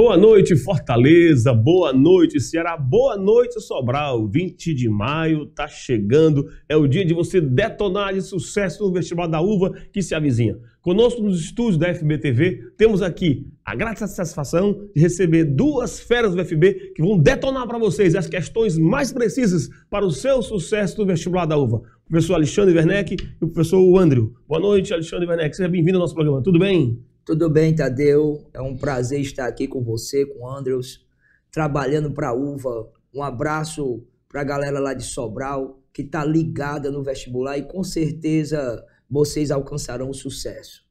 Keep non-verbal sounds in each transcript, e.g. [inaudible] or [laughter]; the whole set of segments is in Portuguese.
Boa noite, Fortaleza. Boa noite, Ceará. Boa noite, Sobral. 20 de maio tá chegando. É o dia de você detonar de sucesso no vestibular da Uva que se avizinha. Conosco nos estúdios da FBTV, temos aqui a grata satisfação de receber duas feras do FB que vão detonar para vocês as questões mais precisas para o seu sucesso no vestibular da UVA. O professor Alexandre Werneck e o professor Andrew. Boa noite, Alexandre Werneck. Seja bem-vindo ao nosso programa. Tudo bem? Tudo bem, Tadeu? É um prazer estar aqui com você, com o Andrews, trabalhando para a UVA. Um abraço para a galera lá de Sobral, que está ligada no vestibular e com certeza vocês alcançarão o sucesso.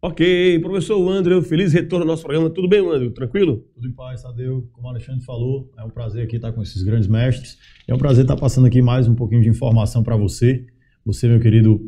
Ok, professor André, feliz retorno ao nosso programa. Tudo bem, André? Tranquilo? Tudo em paz, Tadeu. Como o Alexandre falou, é um prazer aqui estar com esses grandes mestres. É um prazer estar passando aqui mais um pouquinho de informação para você. Você, meu querido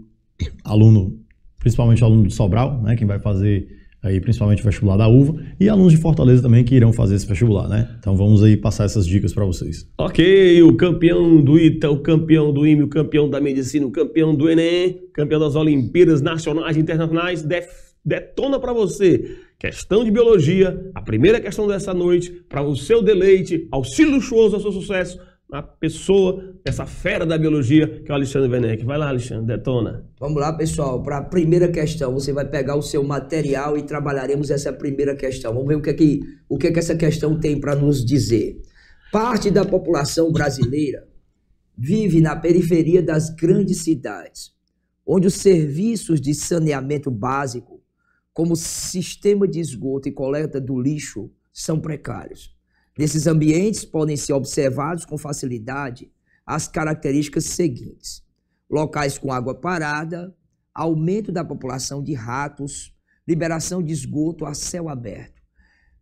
aluno, principalmente aluno de Sobral, né, quem vai fazer aí principalmente o vestibular da UVA, e alunos de Fortaleza também que irão fazer esse vestibular, né? Então vamos aí passar essas dicas para vocês. Ok, o campeão do ITA, o campeão do IME, o campeão da medicina, o campeão do Enem, campeão das Olimpíadas Nacionais e Internacionais, def, detona para você. Questão de biologia, a primeira questão dessa noite, para o seu deleite, auxílio luxuoso ao seu sucesso a pessoa, essa fera da biologia, que é o Alexandre Werneck. Vai lá, Alexandre, detona. Vamos lá, pessoal, para a primeira questão. Você vai pegar o seu material e trabalharemos essa primeira questão. Vamos ver o que é que, o que, é que essa questão tem para nos dizer. Parte da população brasileira vive na periferia das grandes cidades, onde os serviços de saneamento básico, como sistema de esgoto e coleta do lixo, são precários. Nesses ambientes podem ser observados com facilidade as características seguintes: locais com água parada, aumento da população de ratos, liberação de esgoto a céu aberto.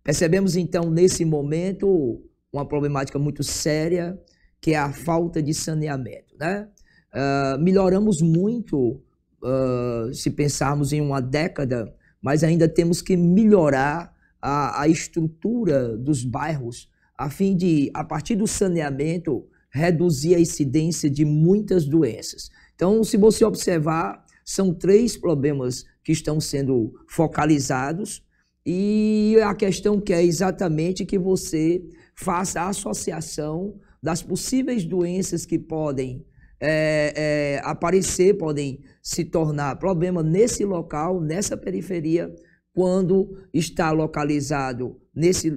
Percebemos então nesse momento uma problemática muito séria que é a falta de saneamento, né? Uh, melhoramos muito uh, se pensarmos em uma década, mas ainda temos que melhorar a, a estrutura dos bairros, a fim de, a partir do saneamento, reduzir a incidência de muitas doenças. Então, se você observar, são três problemas que estão sendo focalizados e a questão que é exatamente que você faça a associação das possíveis doenças que podem é, é, aparecer, podem se tornar problema nesse local, nessa periferia, quando está localizado nesse,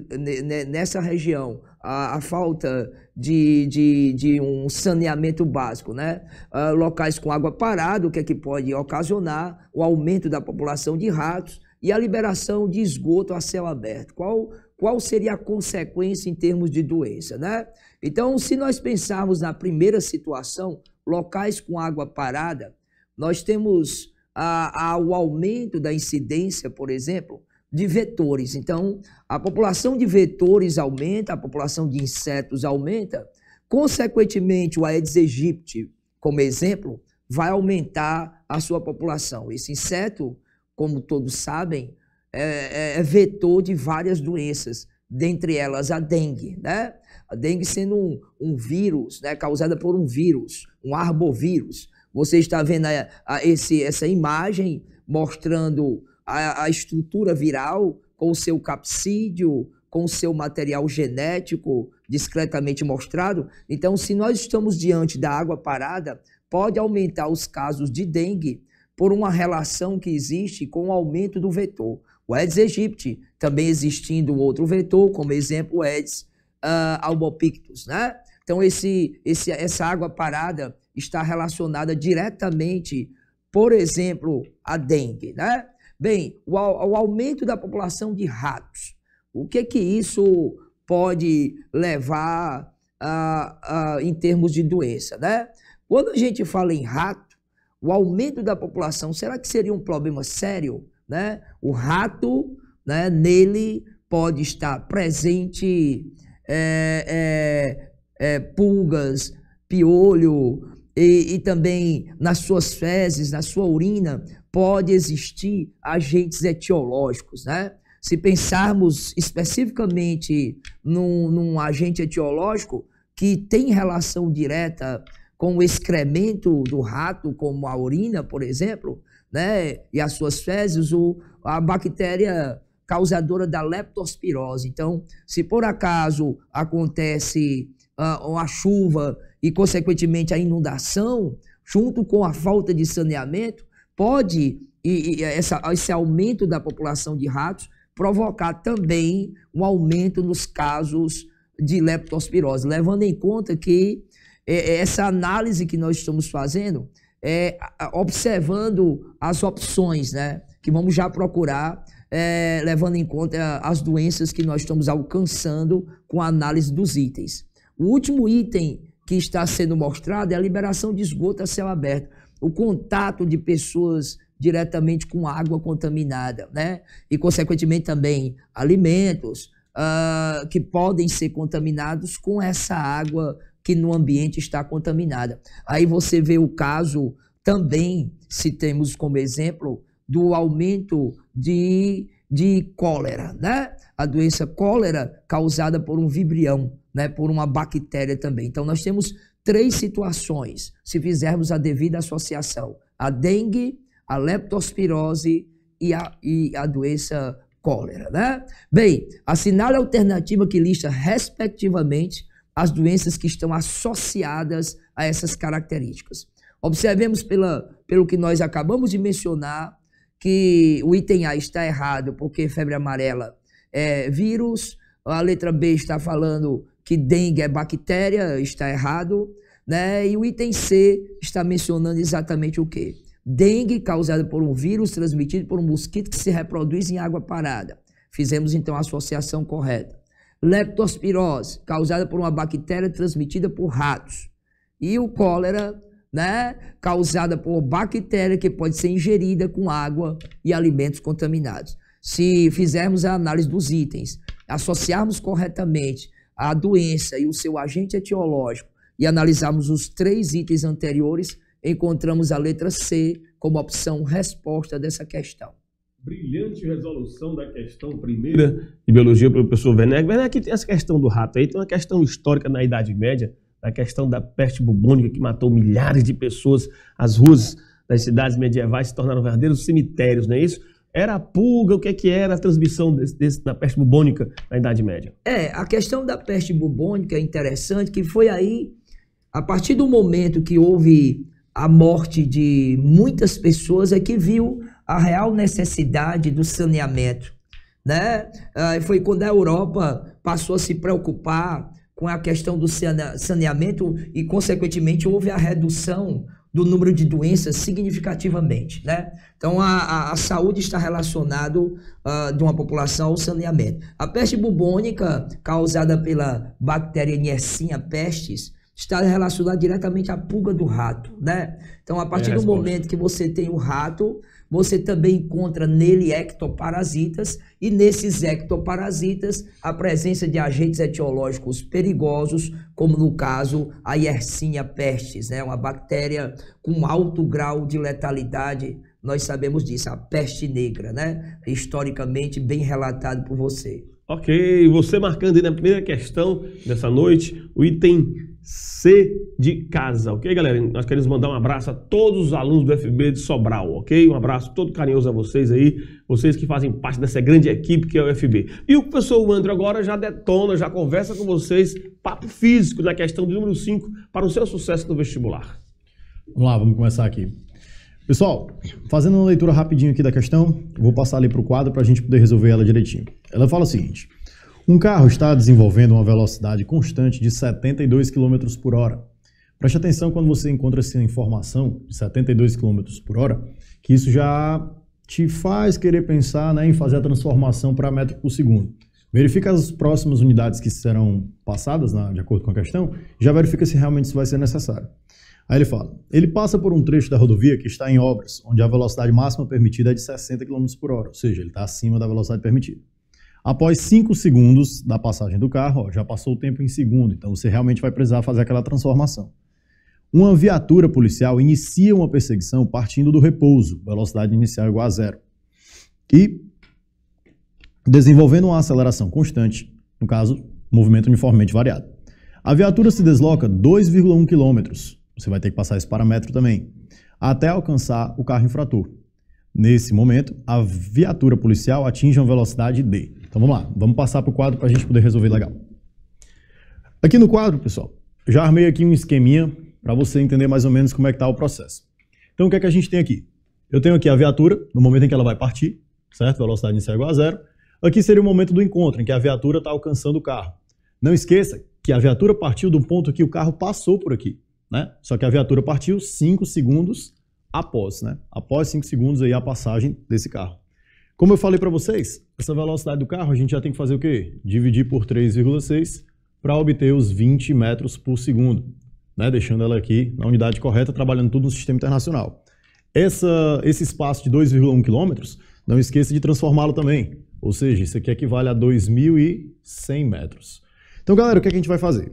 nessa região a, a falta de, de, de, um saneamento básico, né? Uh, locais com água parada, o que é que pode ocasionar o aumento da população de ratos e a liberação de esgoto a céu aberto. Qual, qual seria a consequência em termos de doença, né? Então, se nós pensarmos na primeira situação, locais com água parada, nós temos a, ao aumento da incidência, por exemplo, de vetores. Então, a população de vetores aumenta, a população de insetos aumenta, consequentemente, o Aedes aegypti, como exemplo, vai aumentar a sua população. Esse inseto, como todos sabem, é, é, é vetor de várias doenças, dentre elas a dengue, né? A dengue sendo um, um vírus, né, causada por um vírus, um arbovírus. Você está vendo a, a esse, essa imagem mostrando a, a estrutura viral com o seu capsídio, com o seu material genético discretamente mostrado. Então, se nós estamos diante da água parada, pode aumentar os casos de dengue por uma relação que existe com o aumento do vetor. O Aedes aegypti, também existindo outro vetor, como exemplo o Aedes uh, albopictus, né? Então, esse, esse, essa água parada está relacionada diretamente, por exemplo, à dengue, né? Bem, o, o aumento da população de ratos. O que que isso pode levar a, a, em termos de doença, né? Quando a gente fala em rato, o aumento da população, será que seria um problema sério, né? O rato, né, nele pode estar presente é, é, é, pulgas, piolho, e, e também nas suas fezes, na sua urina, pode existir agentes etiológicos, né? Se pensarmos especificamente num, num agente etiológico que tem relação direta com o excremento do rato, como a urina, por exemplo, né, e as suas fezes, o, a bactéria causadora da leptospirose. Então, se por acaso acontece uh, uma chuva e, consequentemente, a inundação, junto com a falta de saneamento, pode, e, e essa, esse aumento da população de ratos, provocar também um aumento nos casos de leptospirose, levando em conta que é, é essa análise que nós estamos fazendo é observando as opções, né? Que vamos já procurar, é, levando em conta as doenças que nós estamos alcançando com a análise dos itens. O último item que está sendo mostrado é a liberação de esgoto a céu aberto, o contato de pessoas diretamente com água contaminada, né? E, consequentemente, também alimentos uh, que podem ser contaminados com essa água que no ambiente está contaminada. Aí você vê o caso também, se temos como exemplo, do aumento de, de cólera, né? A doença cólera causada por um vibrião, né, por uma bactéria também. Então, nós temos três situações, se fizermos a devida associação: a dengue, a leptospirose e a, e a doença cólera. Né? Bem, assinale a alternativa que lista, respectivamente, as doenças que estão associadas a essas características. Observemos pela, pelo que nós acabamos de mencionar que o item A está errado porque febre amarela é vírus, a letra B está falando que dengue é bactéria, está errado, né? E o item C está mencionando exatamente o quê? Dengue causada por um vírus transmitido por um mosquito que se reproduz em água parada. Fizemos então a associação correta. Leptospirose, causada por uma bactéria transmitida por ratos. E o cólera, né, causada por bactéria que pode ser ingerida com água e alimentos contaminados. Se fizermos a análise dos itens, associarmos corretamente a doença e o seu agente etiológico e analisarmos os três itens anteriores, encontramos a letra C como opção resposta dessa questão. Brilhante resolução da questão primeira de biologia pelo professor Werner. Werner, aqui tem essa questão do rato aí, tem uma questão histórica na Idade Média, a questão da peste bubônica que matou milhares de pessoas, as ruas das cidades medievais se tornaram verdadeiros cemitérios, não é isso? Era a pulga, o que, é que era a transmissão desse, desse, da peste bubônica na Idade Média? É, a questão da peste bubônica é interessante, que foi aí, a partir do momento que houve a morte de muitas pessoas, é que viu a real necessidade do saneamento. Né? Ah, foi quando a Europa passou a se preocupar com a questão do saneamento e, consequentemente, houve a redução do número de doenças significativamente. Né? Então, a, a, a saúde está relacionada uh, de uma população ao saneamento. A peste bubônica, causada pela bactéria Yersinia pestis, está relacionada diretamente à pulga do rato. Né? Então, a partir é, do momento que você tem o rato, você também encontra nele ectoparasitas e nesses ectoparasitas a presença de agentes etiológicos perigosos, como no caso a Yersinia pestis, né? uma bactéria com alto grau de letalidade, nós sabemos disso, a peste negra, né? historicamente bem relatado por você. Ok, você marcando aí na primeira questão dessa noite o item C de casa, ok, galera? Nós queremos mandar um abraço a todos os alunos do FB de Sobral, ok? Um abraço todo carinhoso a vocês aí, vocês que fazem parte dessa grande equipe que é o FB. E o professor André agora já detona, já conversa com vocês, papo físico na questão do número 5 para o seu sucesso no vestibular. Vamos lá, vamos começar aqui. Pessoal, fazendo uma leitura rapidinho aqui da questão, vou passar ali para o quadro para a gente poder resolver ela direitinho. Ela fala o seguinte. Um carro está desenvolvendo uma velocidade constante de 72 km por hora. Preste atenção quando você encontra essa informação de 72 km por hora, que isso já te faz querer pensar né, em fazer a transformação para metro por segundo. Verifica as próximas unidades que serão passadas, né, de acordo com a questão, e já verifica se realmente isso vai ser necessário. Aí ele fala: ele passa por um trecho da rodovia que está em obras, onde a velocidade máxima permitida é de 60 km por hora, ou seja, ele está acima da velocidade permitida. Após 5 segundos da passagem do carro, ó, já passou o tempo em segundo, então você realmente vai precisar fazer aquela transformação. Uma viatura policial inicia uma perseguição partindo do repouso, velocidade inicial igual a zero, e desenvolvendo uma aceleração constante, no caso, movimento uniformemente variado. A viatura se desloca 2,1 km, você vai ter que passar esse parâmetro também, até alcançar o carro infrator. Nesse momento, a viatura policial atinge uma velocidade de então vamos lá, vamos passar para o quadro para a gente poder resolver legal. Aqui no quadro, pessoal, já armei aqui um esqueminha para você entender mais ou menos como é que está o processo. Então o que é que a gente tem aqui? Eu tenho aqui a viatura, no momento em que ela vai partir, certo? Velocidade inicial é igual a zero. Aqui seria o momento do encontro, em que a viatura está alcançando o carro. Não esqueça que a viatura partiu do ponto que o carro passou por aqui, né? Só que a viatura partiu 5 segundos após, né? Após 5 segundos aí a passagem desse carro. Como eu falei para vocês, essa velocidade do carro a gente já tem que fazer o quê? Dividir por 3,6 para obter os 20 metros por segundo, né? deixando ela aqui na unidade correta, trabalhando tudo no sistema internacional. Essa, esse espaço de 2,1 quilômetros, não esqueça de transformá-lo também, ou seja, isso aqui equivale a 2.100 metros. Então, galera, o que, é que a gente vai fazer?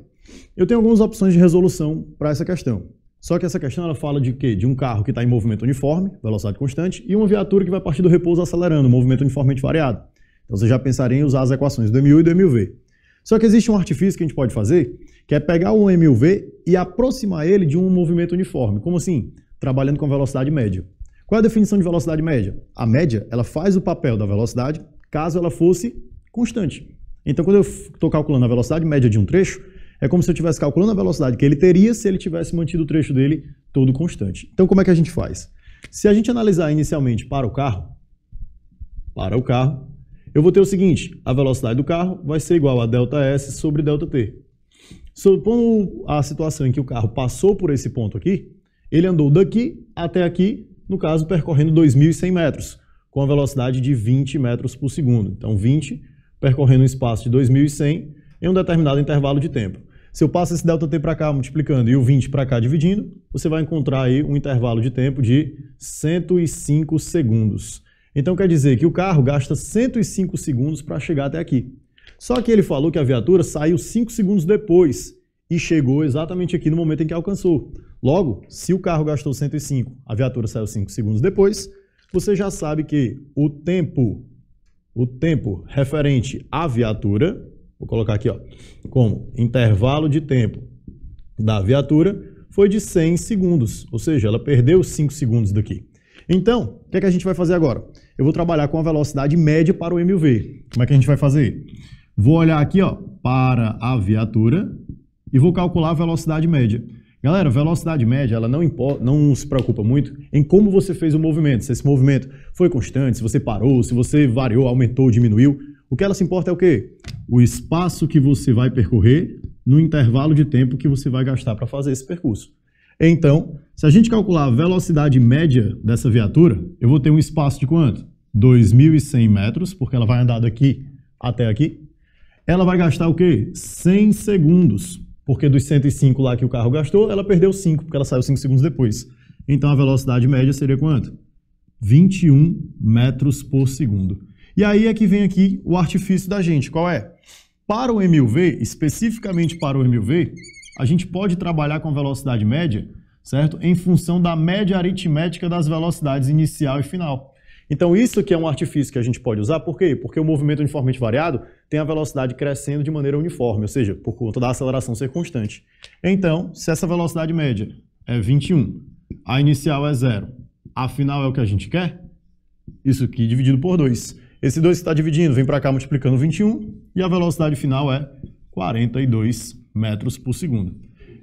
Eu tenho algumas opções de resolução para essa questão. Só que essa questão ela fala de quê? De um carro que está em movimento uniforme, velocidade constante, e uma viatura que vai partir do repouso acelerando, movimento uniformemente variado. Então você já pensaria em usar as equações do MU e do MUV. Só que existe um artifício que a gente pode fazer, que é pegar um MUV e aproximar ele de um movimento uniforme. Como assim? Trabalhando com velocidade média. Qual é a definição de velocidade média? A média, ela faz o papel da velocidade caso ela fosse constante. Então, quando eu estou calculando a velocidade média de um trecho, é como se eu estivesse calculando a velocidade que ele teria se ele tivesse mantido o trecho dele todo constante. Então, como é que a gente faz? Se a gente analisar inicialmente para o carro, para o carro, eu vou ter o seguinte, a velocidade do carro vai ser igual a ΔS sobre ΔT. Supondo a situação em que o carro passou por esse ponto aqui, ele andou daqui até aqui, no caso, percorrendo 2.100 metros, com a velocidade de 20 metros por segundo. Então, 20 percorrendo um espaço de 2.100 em um determinado intervalo de tempo. Se eu passo esse delta t para cá multiplicando e o 20 para cá dividindo, você vai encontrar aí um intervalo de tempo de 105 segundos. Então quer dizer que o carro gasta 105 segundos para chegar até aqui. Só que ele falou que a viatura saiu 5 segundos depois e chegou exatamente aqui no momento em que alcançou. Logo, se o carro gastou 105, a viatura saiu 5 segundos depois, você já sabe que o tempo, o tempo referente à viatura vou colocar aqui, ó, como intervalo de tempo da viatura foi de 100 segundos, ou seja, ela perdeu 5 segundos daqui. Então, o que, é que a gente vai fazer agora? Eu vou trabalhar com a velocidade média para o MUV. Como é que a gente vai fazer? Vou olhar aqui ó, para a viatura e vou calcular a velocidade média. Galera, velocidade média, ela não, importa, não se preocupa muito em como você fez o movimento, se esse movimento foi constante, se você parou, se você variou, aumentou, diminuiu. O que ela se importa é o quê? O espaço que você vai percorrer no intervalo de tempo que você vai gastar para fazer esse percurso. Então, se a gente calcular a velocidade média dessa viatura, eu vou ter um espaço de quanto? 2.100 metros, porque ela vai andar daqui até aqui. Ela vai gastar o quê? 100 segundos, porque dos 105 lá que o carro gastou, ela perdeu 5, porque ela saiu 5 segundos depois. Então, a velocidade média seria quanto? 21 metros por segundo. E aí é que vem aqui o artifício da gente, qual é? Para o MUV, especificamente para o MUV, a gente pode trabalhar com velocidade média, certo? Em função da média aritmética das velocidades inicial e final. Então isso que é um artifício que a gente pode usar, por quê? Porque o movimento uniformemente variado tem a velocidade crescendo de maneira uniforme, ou seja, por conta da aceleração ser constante. Então, se essa velocidade média é 21, a inicial é zero, a final é o que a gente quer, isso aqui dividido por 2. Esse 2 que está dividindo vem para cá multiplicando 21 e a velocidade final é 42 metros por segundo.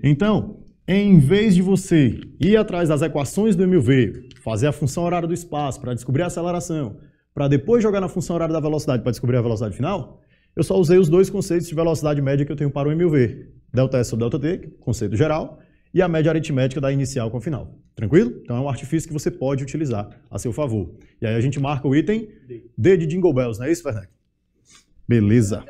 Então, em vez de você ir atrás das equações do MUV, fazer a função horária do espaço para descobrir a aceleração, para depois jogar na função horária da velocidade para descobrir a velocidade final, eu só usei os dois conceitos de velocidade média que eu tenho para o MUV, delta S sobre delta T, conceito geral, e a média aritmética da inicial com a final. Tranquilo? Então é um artifício que você pode utilizar a seu favor. E aí a gente marca o item D de Jingle Bells, não é isso, Fernando? Beleza.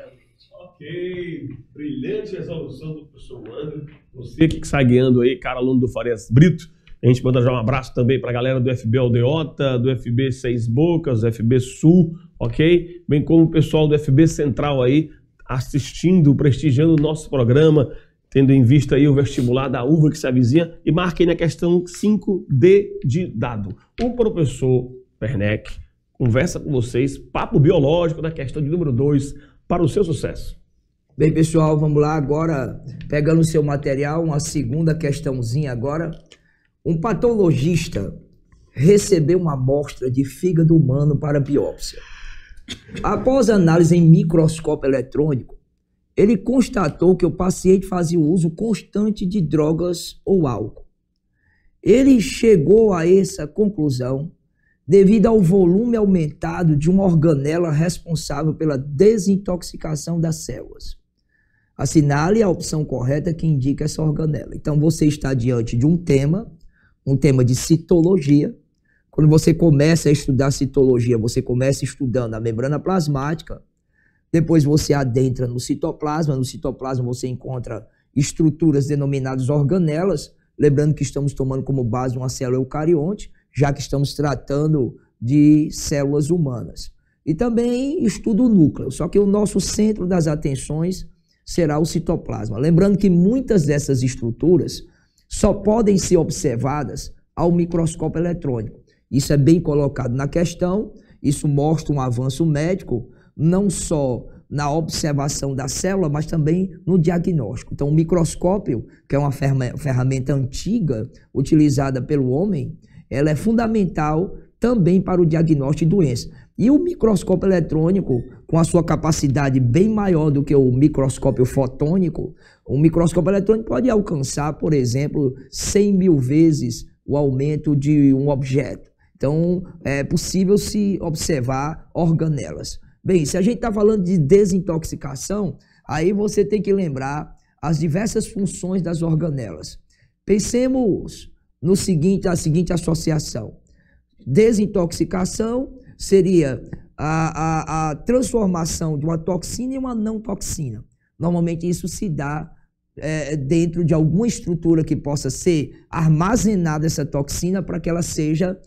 Ok, brilhante resolução do professor Wander. Você que sai ganhando aí, cara aluno do Farias Brito. A gente manda já um abraço também para a galera do FB Aldeota, do FB Seis Bocas, do FB Sul, ok? Bem como o pessoal do FB Central aí assistindo, prestigiando o nosso programa tendo em vista aí o vestibular da uva que se avizinha, e marquei na questão 5D de dado. O professor Werneck conversa com vocês, papo biológico da questão de número 2 para o seu sucesso. Bem, pessoal, vamos lá agora, pegando o seu material, uma segunda questãozinha agora. Um patologista recebeu uma amostra de fígado humano para biópsia. Após análise em microscópio eletrônico, ele constatou que o paciente fazia uso constante de drogas ou álcool. Ele chegou a essa conclusão devido ao volume aumentado de uma organela responsável pela desintoxicação das células. Assinale a opção correta que indica essa organela. Então você está diante de um tema, um tema de citologia. Quando você começa a estudar citologia, você começa estudando a membrana plasmática, depois você adentra no citoplasma. No citoplasma você encontra estruturas denominadas organelas. Lembrando que estamos tomando como base uma célula eucarionte, já que estamos tratando de células humanas. E também estudo o núcleo, só que o nosso centro das atenções será o citoplasma. Lembrando que muitas dessas estruturas só podem ser observadas ao microscópio eletrônico. Isso é bem colocado na questão, isso mostra um avanço médico, não só na observação da célula, mas também no diagnóstico. Então, o microscópio, que é uma ferramenta antiga utilizada pelo homem, ela é fundamental também para o diagnóstico de doença. E o microscópio eletrônico, com a sua capacidade bem maior do que o microscópio fotônico, o microscópio eletrônico pode alcançar, por exemplo, 100 mil vezes o aumento de um objeto. Então, é possível se observar organelas. Bem, se a gente está falando de desintoxicação, aí você tem que lembrar as diversas funções das organelas. Pensemos no seguinte, a seguinte associação. Desintoxicação seria a, a, a transformação de uma toxina em uma não toxina. Normalmente isso se dá é, dentro de alguma estrutura que possa ser armazenada essa toxina para que ela seja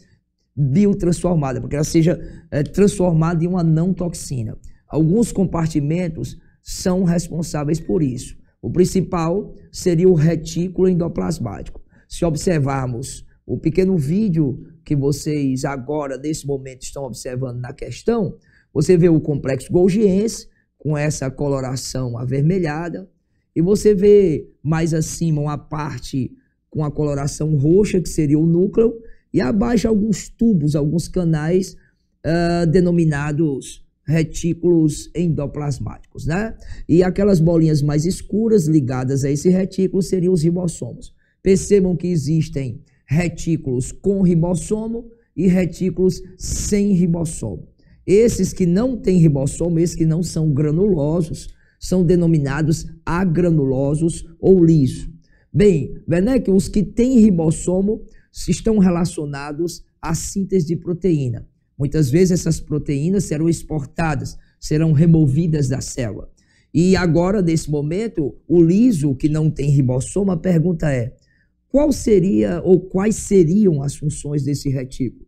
biotransformada, para que ela seja é, transformada em uma não toxina. Alguns compartimentos são responsáveis por isso. O principal seria o retículo endoplasmático. Se observarmos o pequeno vídeo que vocês agora, nesse momento, estão observando na questão, você vê o complexo golgiense com essa coloração avermelhada e você vê mais acima uma parte com a coloração roxa, que seria o núcleo, e abaixo alguns tubos, alguns canais uh, denominados retículos endoplasmáticos, né? E aquelas bolinhas mais escuras ligadas a esse retículo seriam os ribossomos. Percebam que existem retículos com ribossomo e retículos sem ribossomo. Esses que não têm ribossomo, esses que não são granulosos, são denominados agranulosos ou liso. Bem, Benek, os que têm ribossomo estão relacionados à síntese de proteína. Muitas vezes essas proteínas serão exportadas, serão removidas da célula. E agora, nesse momento, o liso, que não tem ribossoma, a pergunta é: qual seria ou quais seriam as funções desse retículo?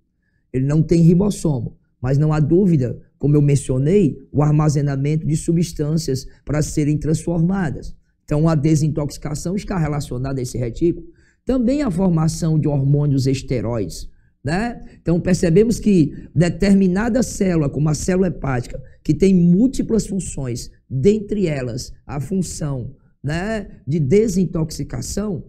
Ele não tem ribossomo, mas não há dúvida, como eu mencionei, o armazenamento de substâncias para serem transformadas. Então, a desintoxicação está relacionada a esse retículo. Também a formação de hormônios esteróides. Né? Então percebemos que determinada célula, como a célula hepática, que tem múltiplas funções, dentre elas a função né, de desintoxicação,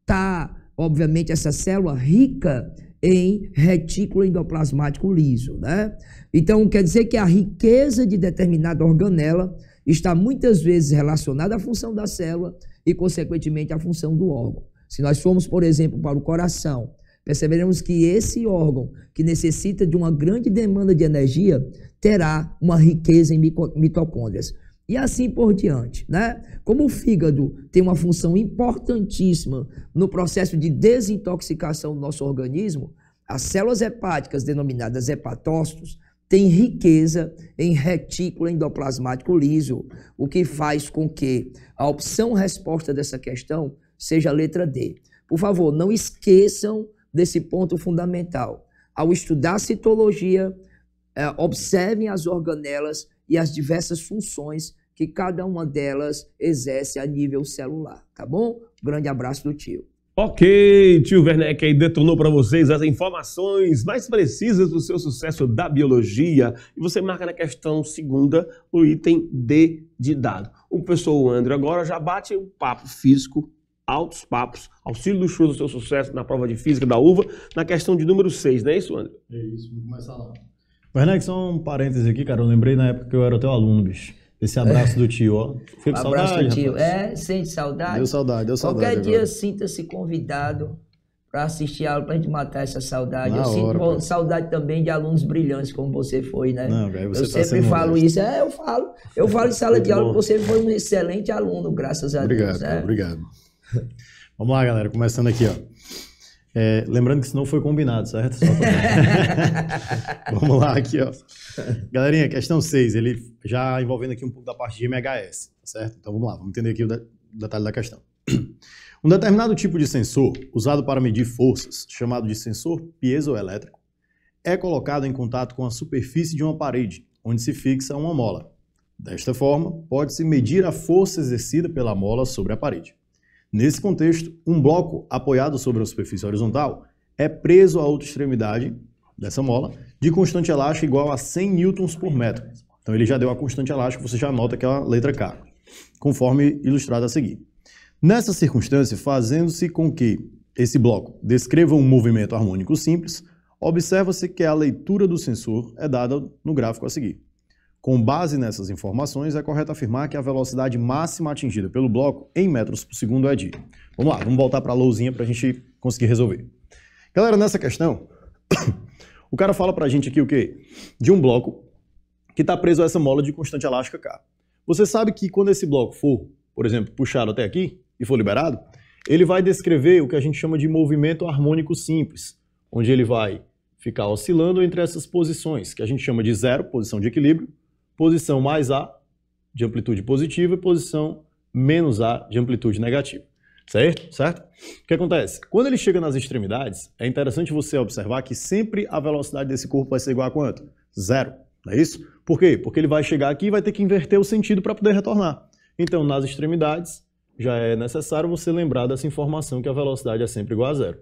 está, obviamente, essa célula rica em retículo endoplasmático liso. Né? Então quer dizer que a riqueza de determinada organela está muitas vezes relacionada à função da célula e, consequentemente, à função do órgão. Se nós formos, por exemplo, para o coração, perceberemos que esse órgão, que necessita de uma grande demanda de energia, terá uma riqueza em mitocôndrias. E assim por diante, né? Como o fígado tem uma função importantíssima no processo de desintoxicação do nosso organismo, as células hepáticas, denominadas hepatócitos, têm riqueza em retículo endoplasmático liso, o que faz com que a opção-resposta dessa questão seja a letra D. Por favor, não esqueçam desse ponto fundamental. Ao estudar citologia, é, observem as organelas e as diversas funções que cada uma delas exerce a nível celular, tá bom? Grande abraço do tio. Ok, tio Werneck aí detonou para vocês as informações mais precisas do seu sucesso da biologia. E você marca na questão segunda o item D de dado. O professor André agora já bate o papo físico altos papos, auxílio luxuoso do seu sucesso na prova de física da UVA, na questão de número 6, não é isso, André? É isso, vamos começar lá. Werneck, só um parênteses aqui, cara. Eu lembrei na época que eu era teu aluno, bicho. Esse abraço do tio, ó. Fico um abraço saudade, do tio. Rapaz. É, sente saudade? Deu saudade, deu saudade. Qualquer agora. dia sinta-se convidado para assistir a aula, para a gente matar essa saudade. Na eu hora, sinto cara. saudade também de alunos brilhantes como você foi, né? Não, cara, você eu tá sempre falo modesto. isso, é, eu falo. Eu falo em sala de aula que você foi um excelente aluno, graças a obrigado, Deus. Obrigado, né? obrigado. [laughs] Vamos lá, galera, começando aqui, ó. É, lembrando que isso não foi combinado, certo? Pra... [laughs] Vamos lá aqui, ó. Galerinha, questão 6, ele já envolvendo aqui um pouco da parte de MHS, tá certo? Então vamos lá, vamos entender aqui o de detalhe da questão. [clears throat] Um determinado tipo de sensor, usado para medir forças, chamado de sensor piezoelétrico, é colocado em contato com a superfície de uma parede, onde se fixa uma mola. Desta forma, pode-se medir a força exercida pela mola sobre a parede. Nesse contexto, um bloco apoiado sobre a superfície horizontal é preso à outra extremidade dessa mola de constante elástica igual a 100 newtons por metro. Então ele já deu a constante elástica, você já nota que é a letra K, conforme ilustrado a seguir. Nessa circunstância, fazendo-se com que esse bloco descreva um movimento harmônico simples, observa-se que a leitura do sensor é dada no gráfico a seguir. Com base nessas informações, é correto afirmar que a velocidade máxima atingida pelo bloco em metros por segundo é de. Vamos lá, vamos voltar para a lousinha para a gente conseguir resolver. Galera, nessa questão, [coughs] o cara fala para a gente aqui o quê? De um bloco que está preso a essa mola de constante elástica K. Você sabe que quando esse bloco for, por exemplo, puxado até aqui e for liberado, ele vai descrever o que a gente chama de movimento harmônico simples, onde ele vai ficar oscilando entre essas posições, que a gente chama de zero, posição de equilíbrio, posição mais A de amplitude positiva e posição menos A de amplitude negativa. Certo? Certo? O que acontece? Quando ele chega nas extremidades, é interessante você observar que sempre a velocidade desse corpo vai ser igual a quanto? Zero. Não é isso? Por quê? Porque ele vai chegar aqui e vai ter que inverter o sentido para poder retornar. Então, nas extremidades, já é necessário você lembrar dessa informação que a velocidade é sempre igual a zero.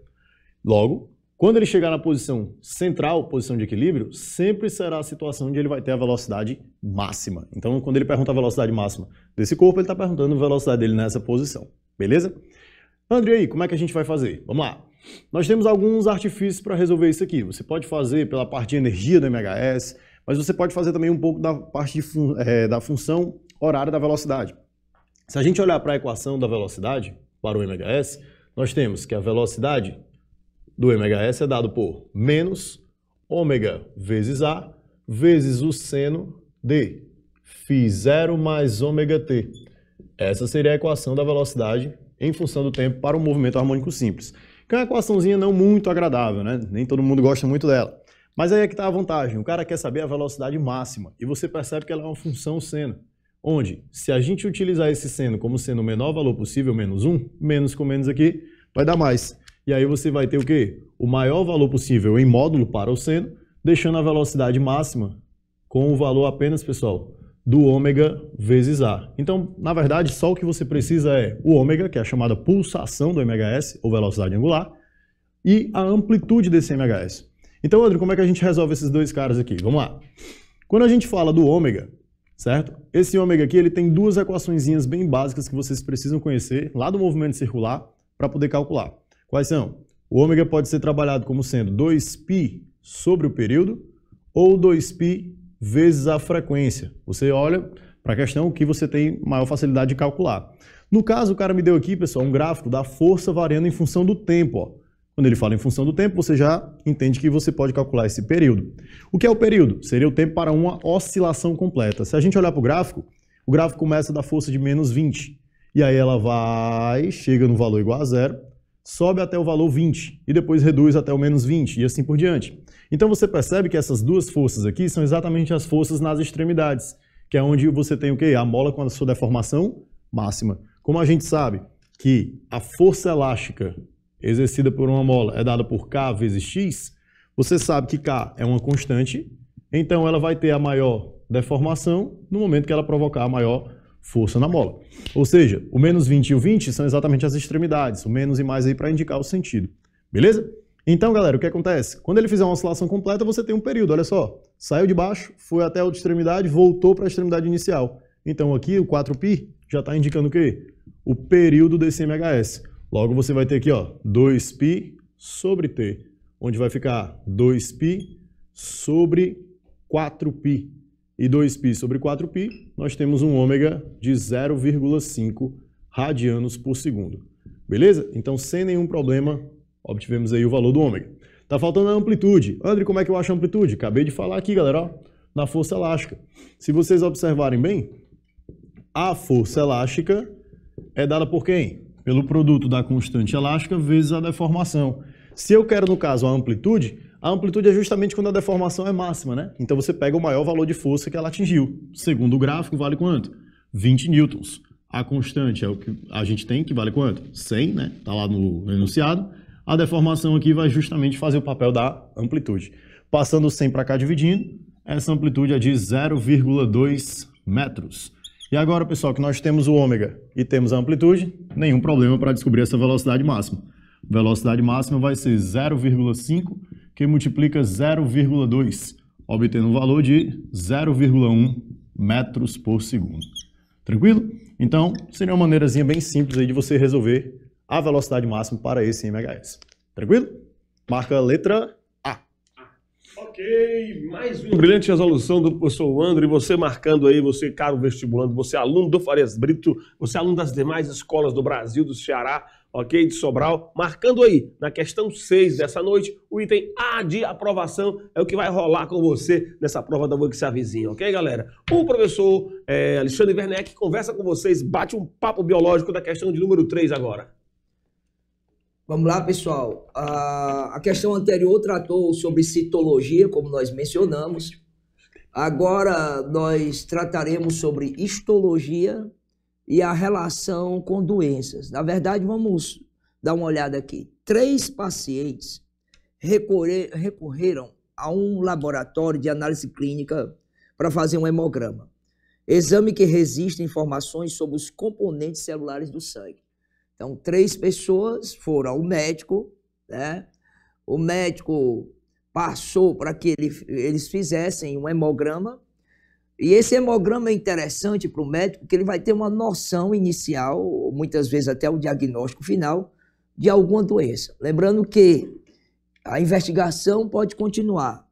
Logo, quando ele chegar na posição central, posição de equilíbrio, sempre será a situação onde ele vai ter a velocidade máxima. Então, quando ele pergunta a velocidade máxima desse corpo, ele está perguntando a velocidade dele nessa posição. Beleza? André, aí, como é que a gente vai fazer? Vamos lá. Nós temos alguns artifícios para resolver isso aqui. Você pode fazer pela parte de energia do MHS, mas você pode fazer também um pouco da parte fun é, da função horária da velocidade. Se a gente olhar para a equação da velocidade para o MHS, nós temos que a velocidade do MHS é dado por menos ômega vezes A vezes o seno de φ0 mais ômega t. Essa seria a equação da velocidade em função do tempo para o um movimento harmônico simples. Que é uma equaçãozinha não muito agradável, né? Nem todo mundo gosta muito dela. Mas aí é que está a vantagem. O cara quer saber a velocidade máxima e você percebe que ela é uma função seno. Onde, se a gente utilizar esse seno como sendo o menor valor possível, menos 1, menos com menos aqui, vai dar mais. E aí você vai ter o quê? O maior valor possível em módulo para o seno, deixando a velocidade máxima com o valor apenas, pessoal, do ômega vezes A. Então, na verdade, só o que você precisa é o ômega, que é a chamada pulsação do MHS, ou velocidade angular, e a amplitude desse MHS. Então, André, como é que a gente resolve esses dois caras aqui? Vamos lá. Quando a gente fala do ômega, certo? Esse ômega aqui ele tem duas equações bem básicas que vocês precisam conhecer lá do movimento circular para poder calcular. Quais são? O ômega pode ser trabalhado como sendo 2π sobre o período ou 2π vezes a frequência. Você olha para a questão que você tem maior facilidade de calcular. No caso, o cara me deu aqui, pessoal, um gráfico da força variando em função do tempo. Ó. Quando ele fala em função do tempo, você já entende que você pode calcular esse período. O que é o período? Seria o tempo para uma oscilação completa. Se a gente olhar para o gráfico, o gráfico começa da força de menos 20. E aí ela vai, chega no valor igual a zero, sobe até o valor 20 e depois reduz até o menos 20 e assim por diante. Então você percebe que essas duas forças aqui são exatamente as forças nas extremidades, que é onde você tem o quê? A mola com a sua deformação máxima. Como a gente sabe que a força elástica exercida por uma mola é dada por K vezes X, você sabe que K é uma constante, então ela vai ter a maior deformação no momento que ela provocar a maior força na mola. Ou seja, o menos 20 e o 20 são exatamente as extremidades, o menos e mais aí para indicar o sentido. Beleza? Então, galera, o que acontece? Quando ele fizer uma oscilação completa, você tem um período, olha só. Saiu de baixo, foi até a outra extremidade, voltou para a extremidade inicial. Então aqui o 4π já está indicando o quê? O período desse MHS. Logo você vai ter aqui, ó, 2π sobre t, onde vai ficar 2π sobre 4π e 2π sobre 4π, nós temos um ômega de 0,5 radianos por segundo. Beleza? Então, sem nenhum problema, obtivemos aí o valor do ômega. Tá faltando a amplitude. André, como é que eu acho a amplitude? Acabei de falar aqui, galera, ó, na força elástica. Se vocês observarem bem, a força elástica é dada por quem? Pelo produto da constante elástica vezes a deformação. Se eu quero, no caso, a amplitude, a amplitude é justamente quando a deformação é máxima, né? Então você pega o maior valor de força que ela atingiu. Segundo o gráfico, vale quanto? 20 newtons. A constante é o que a gente tem, que vale quanto? 100, né? Está lá no enunciado. A deformação aqui vai justamente fazer o papel da amplitude. Passando 100 para cá dividindo, essa amplitude é de 0,2 metros. E agora, pessoal, que nós temos o ômega e temos a amplitude, nenhum problema para descobrir essa velocidade máxima. Velocidade máxima vai ser 0,5 que multiplica 0,2, obtendo um valor de 0,1 metros por segundo. Tranquilo? Então, seria uma maneirazinha bem simples aí de você resolver a velocidade máxima para esse MHS. Tranquilo? Marca a letra A. Ok, mais uma brilhante resolução do professor André. Você marcando aí, você caro vestibulando, você aluno do Farias Brito, você aluno das demais escolas do Brasil, do Ceará, ok, de Sobral, marcando aí na questão 6 dessa noite, o item A de aprovação é o que vai rolar com você nessa prova da Banca vizinha, ok, galera? O professor é, Alexandre Werneck conversa com vocês, bate um papo biológico da questão de número 3 agora. Vamos lá, pessoal. A questão anterior tratou sobre citologia, como nós mencionamos. Agora nós trataremos sobre histologia e a relação com doenças. Na verdade, vamos dar uma olhada aqui. Três pacientes recorrer, recorreram a um laboratório de análise clínica para fazer um hemograma, exame que resiste informações sobre os componentes celulares do sangue. Então, três pessoas foram ao médico, né? O médico passou para que ele, eles fizessem um hemograma e esse hemograma é interessante para o médico, porque ele vai ter uma noção inicial, muitas vezes até o diagnóstico final, de alguma doença. Lembrando que a investigação pode continuar.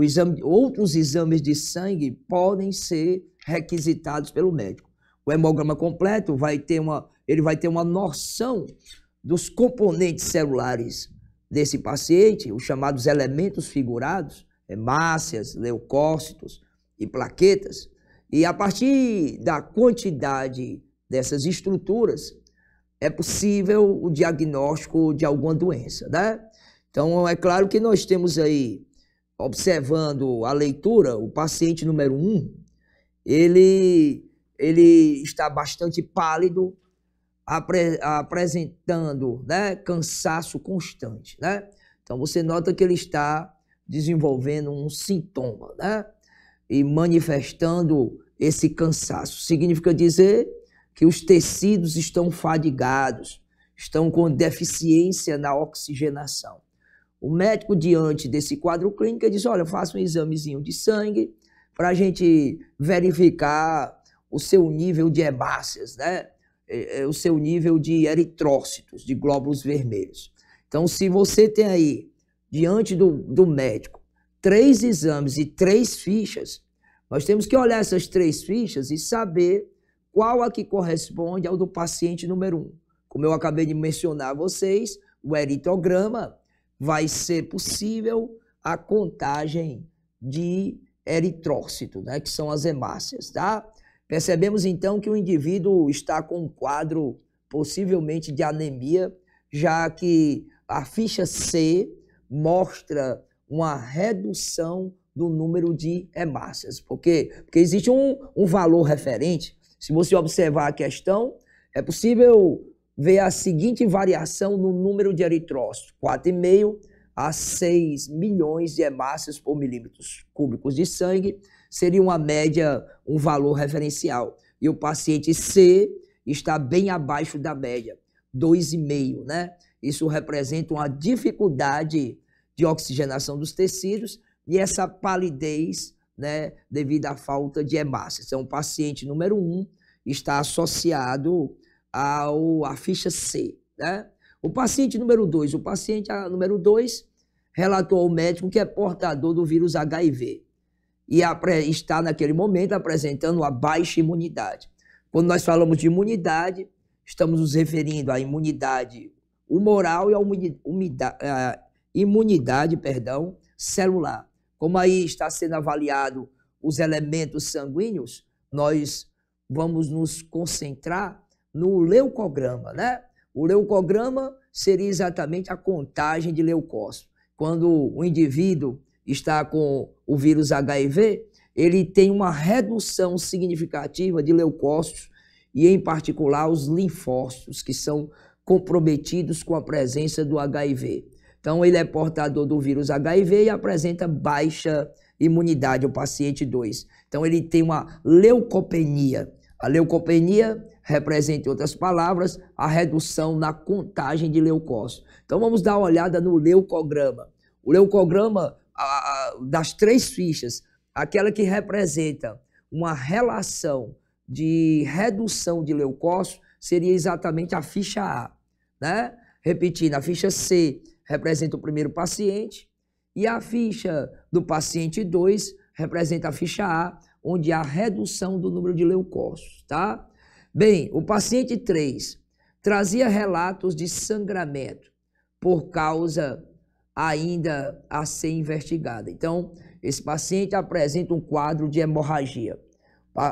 Exame, outros exames de sangue podem ser requisitados pelo médico. O hemograma completo vai ter uma, ele vai ter uma noção dos componentes celulares desse paciente, os chamados elementos figurados, hemácias, leucócitos, e plaquetas. E a partir da quantidade dessas estruturas, é possível o diagnóstico de alguma doença, né? Então, é claro que nós temos aí, observando a leitura, o paciente número um, ele, ele está bastante pálido, apre, apresentando né, cansaço constante, né? Então, você nota que ele está desenvolvendo um sintoma, né? e manifestando esse cansaço. Significa dizer que os tecidos estão fadigados, estão com deficiência na oxigenação. O médico, diante desse quadro clínico, diz: Olha, faça um examezinho de sangue para a gente verificar o seu nível de hemácias, né? É, é, o seu nível de eritrócitos, de glóbulos vermelhos. Então, se você tem aí, diante do, do médico, três exames e três fichas, nós temos que olhar essas três fichas e saber qual a que corresponde ao do paciente número um. Como eu acabei de mencionar a vocês, o eritograma vai ser possível a contagem de eritrócito, né, que são as hemácias, tá? Percebemos então que o indivíduo está com um quadro possivelmente de anemia, já que a ficha C mostra uma redução do número de hemácias. Por quê? Porque existe um, um valor referente. Se você observar a questão, é possível ver a seguinte variação no número de eritrócitos: 4,5 a 6 milhões de hemácias por milímetros cúbicos de sangue, seria uma média, um valor referencial. E o paciente C está bem abaixo da média, 2,5, né? Isso representa uma dificuldade de oxigenação dos tecidos e essa palidez né, devido à falta de hemácias. Então, o paciente número 1 um está associado ao, à ficha C. Né? O paciente número 2, o paciente ah, número 2 relatou ao médico que é portador do vírus HIV e está naquele momento apresentando uma baixa imunidade. Quando nós falamos de imunidade, estamos nos referindo à imunidade humoral e à ah, imunidade perdão, celular. Como aí está sendo avaliado os elementos sanguíneos, nós vamos nos concentrar no leucograma, né? O leucograma seria exatamente a contagem de leucócitos. Quando o indivíduo está com o vírus HIV, ele tem uma redução significativa de leucócitos e, em particular, os linfócitos, que são comprometidos com a presença do HIV. Então, ele é portador do vírus HIV e apresenta baixa imunidade, o paciente 2. Então, ele tem uma leucopenia. A leucopenia representa, em outras palavras, a redução na contagem de leucócitos. Então, vamos dar uma olhada no leucograma. O leucograma a, a, das três fichas, aquela que representa uma relação de redução de leucócitos, seria exatamente a ficha A. Né? Repetindo, a ficha C representa o primeiro paciente, e a ficha do paciente 2 representa a ficha A, onde há redução do número de leucócitos, tá? Bem, o paciente 3 trazia relatos de sangramento por causa ainda a ser investigada. Então, esse paciente apresenta um quadro de hemorragia.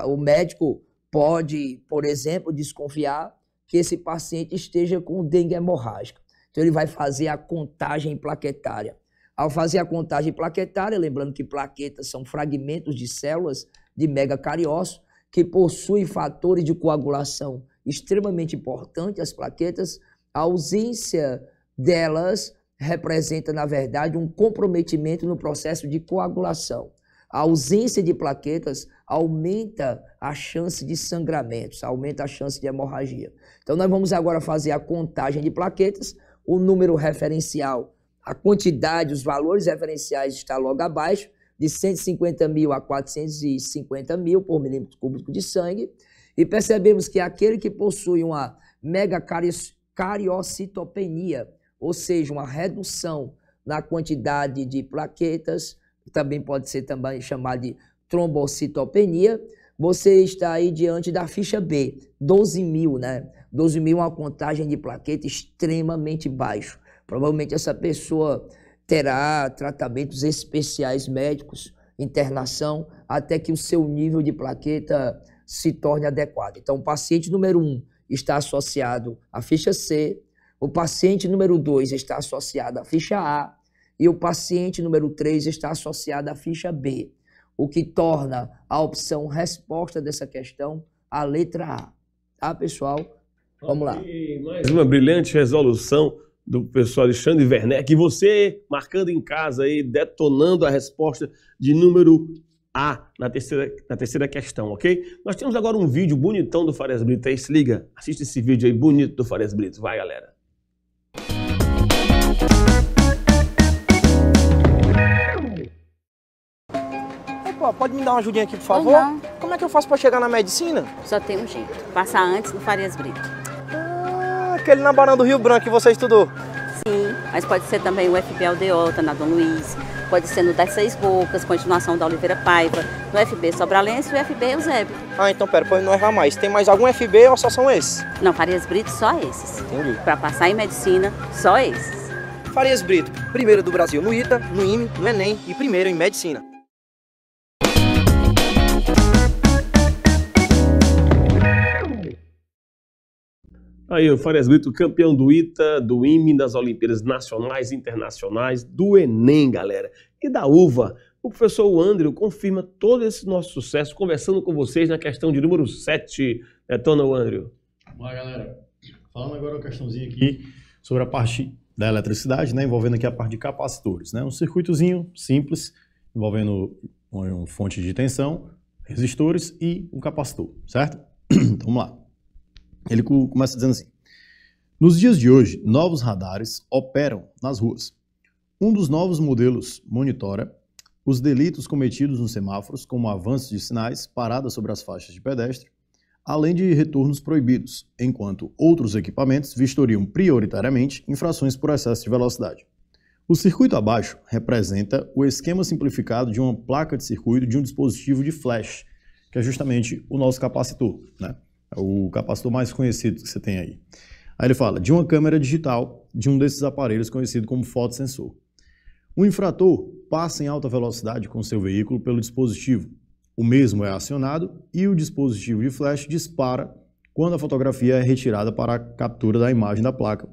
O médico pode, por exemplo, desconfiar que esse paciente esteja com dengue hemorrágica. Então ele vai fazer a contagem plaquetária. Ao fazer a contagem plaquetária, lembrando que plaquetas são fragmentos de células de megacariócitos que possuem fatores de coagulação extremamente importantes, as plaquetas, a ausência delas representa, na verdade, um comprometimento no processo de coagulação. A ausência de plaquetas aumenta a chance de sangramentos, aumenta a chance de hemorragia. Então, nós vamos agora fazer a contagem de plaquetas o número referencial, a quantidade, os valores referenciais está logo abaixo, de 150 mil a 450 mil por milímetro cúbico de sangue, e percebemos que aquele que possui uma megacariocitopenia, ou seja, uma redução na quantidade de plaquetas, também pode ser também chamado de trombocitopenia, você está aí diante da ficha B, 12 mil, né? 12 mil é uma contagem de plaqueta extremamente baixo. Provavelmente essa pessoa terá tratamentos especiais médicos, internação, até que o seu nível de plaqueta se torne adequado. Então, o paciente número 1 um está associado à ficha C, o paciente número 2 está associado à ficha A e o paciente número 3 está associado à ficha B, o que torna a opção resposta dessa questão a letra A. Tá, pessoal? Vamos lá. E mais uma brilhante resolução do pessoal Alexandre Werneck. E você marcando em casa aí, detonando a resposta de número A na terceira, na terceira questão, ok? Nós temos agora um vídeo bonitão do Farias Brito aí. Se liga, assiste esse vídeo aí bonito do Farias Brito. Vai, galera. pode me dar uma ajudinha aqui, por favor? Uhum. Como é que eu faço para chegar na medicina? Só tem um jeito. Passar antes no Farias Brito. Aquele na Barão do Rio Branco que você estudou? Sim, mas pode ser também o FB Aldeota, na Dom Luiz, pode ser no das Seis Bocas, continuação da Oliveira Paiva, no FB Sobralense e o FB Eusébio. Ah, então pera, pois não é errar mais. Tem mais algum FB ou só são esses? Não, Farias Brito, só esses. Entendi. Para passar em medicina, só esses. Farias Brito, primeiro do Brasil no ITA, no IME, no Enem e primeiro em medicina. Aí o Farias Brito, campeão do ITA, do IME, das Olimpíadas Nacionais e Internacionais, do Enem, galera, e da UVA. O professor Andrew confirma todo esse nosso sucesso, conversando com vocês na questão de número 7, É Tona Andrew. Vamos galera. Falando agora uma questãozinha aqui sobre a parte da eletricidade, né, envolvendo aqui a parte de capacitores. Né, um circuitozinho simples, envolvendo uma fonte de tensão, resistores e um capacitor, certo? [clears throat] então, vamos lá. Ele começa dizendo assim: Nos dias de hoje, novos radares operam nas ruas. Um dos novos modelos monitora os delitos cometidos nos semáforos, como avanços de sinais, paradas sobre as faixas de pedestre, além de retornos proibidos, enquanto outros equipamentos vistoriam prioritariamente infrações por excesso de velocidade. O circuito abaixo representa o esquema simplificado de uma placa de circuito de um dispositivo de flash, que é justamente o nosso capacitor. Né? o capacitor mais conhecido que você tem aí. Aí ele fala de uma câmera digital de um desses aparelhos conhecido como fotossensor. O infrator passa em alta velocidade com seu veículo pelo dispositivo. O mesmo é acionado e o dispositivo de flash dispara quando a fotografia é retirada para a captura da imagem da placa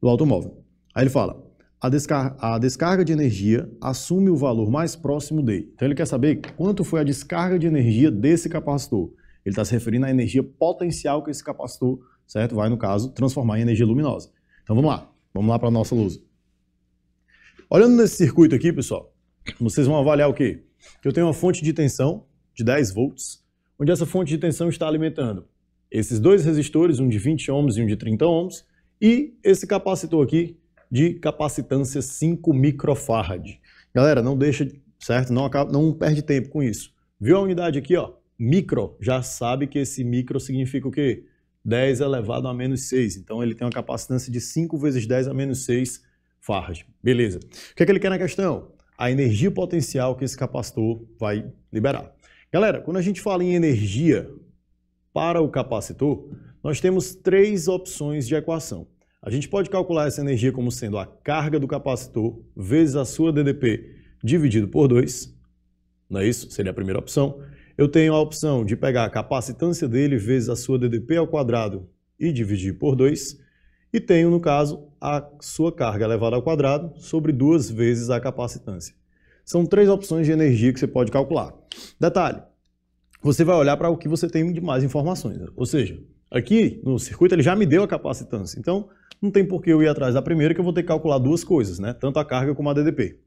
do automóvel. Aí ele fala: a, a descarga de energia assume o valor mais próximo dele. Então ele quer saber quanto foi a descarga de energia desse capacitor. Ele está se referindo à energia potencial que esse capacitor, certo? Vai, no caso, transformar em energia luminosa. Então vamos lá, vamos lá para a nossa luz. Olhando nesse circuito aqui, pessoal, vocês vão avaliar o quê? Que eu tenho uma fonte de tensão de 10 volts, onde essa fonte de tensão está alimentando esses dois resistores, um de 20 ohms e um de 30 ohms, e esse capacitor aqui de capacitância 5 microfarad. Galera, não deixa, certo? Não, acaba, não perde tempo com isso. Viu a unidade aqui, ó? micro já sabe que esse micro significa o quê? 10 elevado a menos 6. Então ele tem uma capacitância de 5 vezes 10 a menos 6 farras. Beleza. O que, é que ele quer na questão? A energia potencial que esse capacitor vai liberar. Galera, quando a gente fala em energia para o capacitor, nós temos três opções de equação. A gente pode calcular essa energia como sendo a carga do capacitor vezes a sua DDP dividido por 2, não é isso? Seria a primeira opção eu tenho a opção de pegar a capacitância dele vezes a sua DDP ao quadrado e dividir por 2, e tenho, no caso, a sua carga elevada ao quadrado sobre duas vezes a capacitância. São três opções de energia que você pode calcular. Detalhe, você vai olhar para o que você tem de mais informações, ou seja, aqui no circuito ele já me deu a capacitância, então não tem por que eu ir atrás da primeira que eu vou ter que calcular duas coisas, né? tanto a carga como a DDP.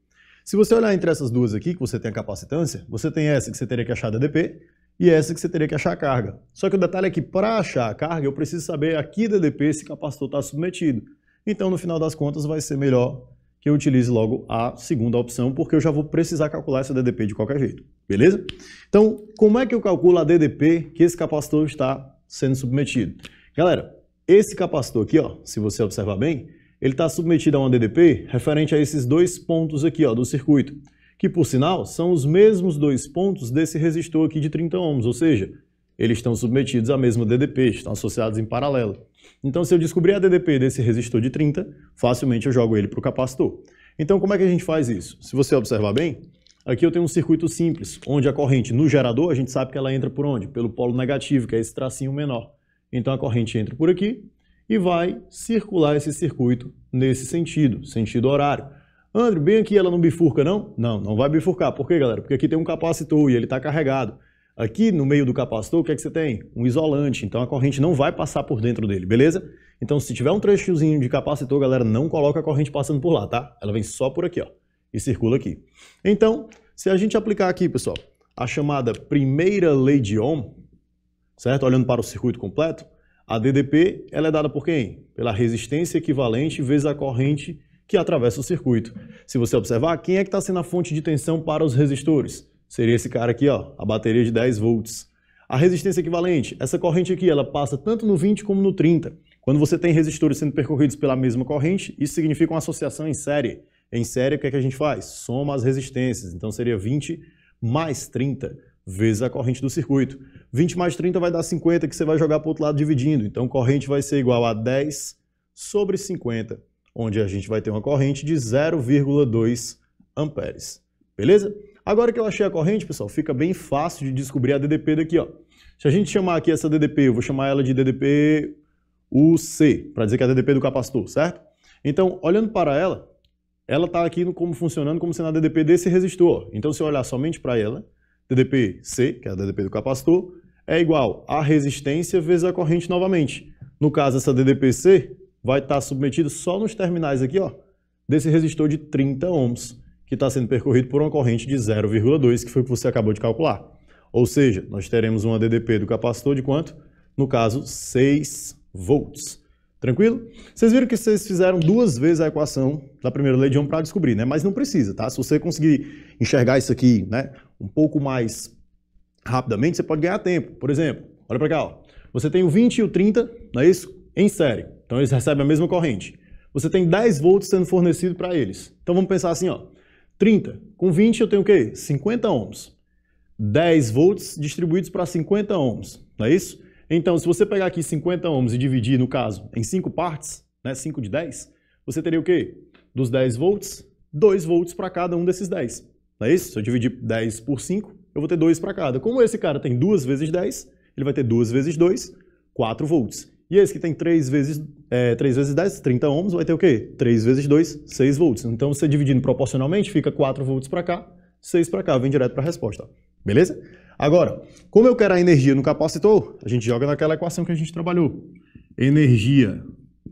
Se você olhar entre essas duas aqui, que você tem a capacitância, você tem essa que você teria que achar da DP e essa que você teria que achar a carga. Só que o detalhe é que para achar a carga, eu preciso saber aqui que DDP esse capacitor está submetido. Então, no final das contas, vai ser melhor que eu utilize logo a segunda opção, porque eu já vou precisar calcular essa DDP de qualquer jeito, beleza? Então, como é que eu calculo a DDP que esse capacitor está sendo submetido? Galera, esse capacitor aqui, ó, se você observar bem, ele está submetido a uma DDP referente a esses dois pontos aqui ó, do circuito, que por sinal são os mesmos dois pontos desse resistor aqui de 30 ohms, ou seja, eles estão submetidos à mesma DDP, estão associados em paralelo. Então, se eu descobrir a DDP desse resistor de 30, facilmente eu jogo ele para o capacitor. Então, como é que a gente faz isso? Se você observar bem, aqui eu tenho um circuito simples, onde a corrente no gerador, a gente sabe que ela entra por onde? Pelo polo negativo, que é esse tracinho menor. Então, a corrente entra por aqui e vai circular esse circuito nesse sentido, sentido horário. André, bem aqui ela não bifurca, não? Não, não vai bifurcar. Por quê, galera? Porque aqui tem um capacitor e ele está carregado. Aqui no meio do capacitor, o que, é que você tem? Um isolante, então a corrente não vai passar por dentro dele, beleza? Então se tiver um trechozinho de capacitor, galera, não coloca a corrente passando por lá, tá? Ela vem só por aqui, ó, e circula aqui. Então, se a gente aplicar aqui, pessoal, a chamada primeira lei de Ohm, certo? Olhando para o circuito completo, a DDP ela é dada por quem? Pela resistência equivalente vezes a corrente que atravessa o circuito. Se você observar, quem é que está sendo a fonte de tensão para os resistores? Seria esse cara aqui, ó, a bateria de 10 volts. A resistência equivalente, essa corrente aqui, ela passa tanto no 20 como no 30. Quando você tem resistores sendo percorridos pela mesma corrente, isso significa uma associação em série. Em série, o que, é que a gente faz? Soma as resistências. Então seria 20 mais 30 vezes a corrente do circuito. 20 mais 30 vai dar 50, que você vai jogar para o outro lado dividindo. Então, corrente vai ser igual a 10 sobre 50, onde a gente vai ter uma corrente de 0,2 amperes. Beleza? Agora que eu achei a corrente, pessoal, fica bem fácil de descobrir a DDP daqui. Ó. Se a gente chamar aqui essa DDP, eu vou chamar ela de DDP UC, para dizer que é a DDP do capacitor, certo? Então, olhando para ela, ela está aqui no, como funcionando como sendo a DDP desse resistor. Então, se eu olhar somente para ela, DDP-C, que é a DDP do capacitor, é igual a resistência vezes a corrente novamente. No caso, essa DDP-C vai estar tá submetida só nos terminais aqui, ó, desse resistor de 30 ohms, que está sendo percorrido por uma corrente de 0,2, que foi o que você acabou de calcular. Ou seja, nós teremos uma DDP do capacitor de quanto? No caso, 6 volts. Tranquilo? Vocês viram que vocês fizeram duas vezes a equação da primeira lei de Ohm para descobrir, né? Mas não precisa, tá? Se você conseguir enxergar isso aqui, né, um pouco mais rapidamente, você pode ganhar tempo. Por exemplo, olha para cá, ó. Você tem o 20 e o 30, não é isso? Em série. Então eles recebem a mesma corrente. Você tem 10 volts sendo fornecido para eles. Então vamos pensar assim, ó. 30 com 20 eu tenho o quê? 50 ohms. 10 volts distribuídos para 50 ohms, não é isso? Então, se você pegar aqui 50 ohms e dividir, no caso, em 5 partes, né, 5 de 10, você teria o quê? Dos 10 volts, 2 volts para cada um desses 10. Não é isso? Se eu dividir 10 por 5, eu vou ter 2 para cada. Como esse cara tem 2 vezes 10, ele vai ter 2 vezes 2, 4 volts. E esse que tem 3 vezes, é, 3 vezes 10, 30 ohms, vai ter o quê? 3 vezes 2, 6 volts. Então, você dividindo proporcionalmente, fica 4 volts para cá, 6 para cá, vem direto para a resposta. Beleza? Agora, como eu quero a energia no capacitor, a gente joga naquela equação que a gente trabalhou. Energia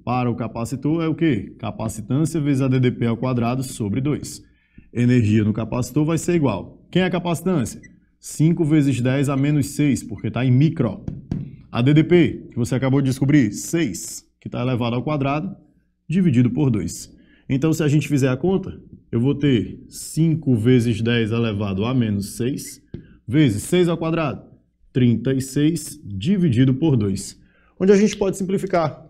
para o capacitor é o quê? Capacitância vezes a DDP ao quadrado sobre 2. Energia no capacitor vai ser igual. Quem é a capacitância? 5 vezes 10 a menos 6, porque está em micro. A DDP, que você acabou de descobrir, 6, que está elevado ao quadrado, dividido por 2. Então, se a gente fizer a conta, eu vou ter 5 vezes 10 elevado a menos 6, vezes 6 ao quadrado, 36 dividido por 2. Onde a gente pode simplificar?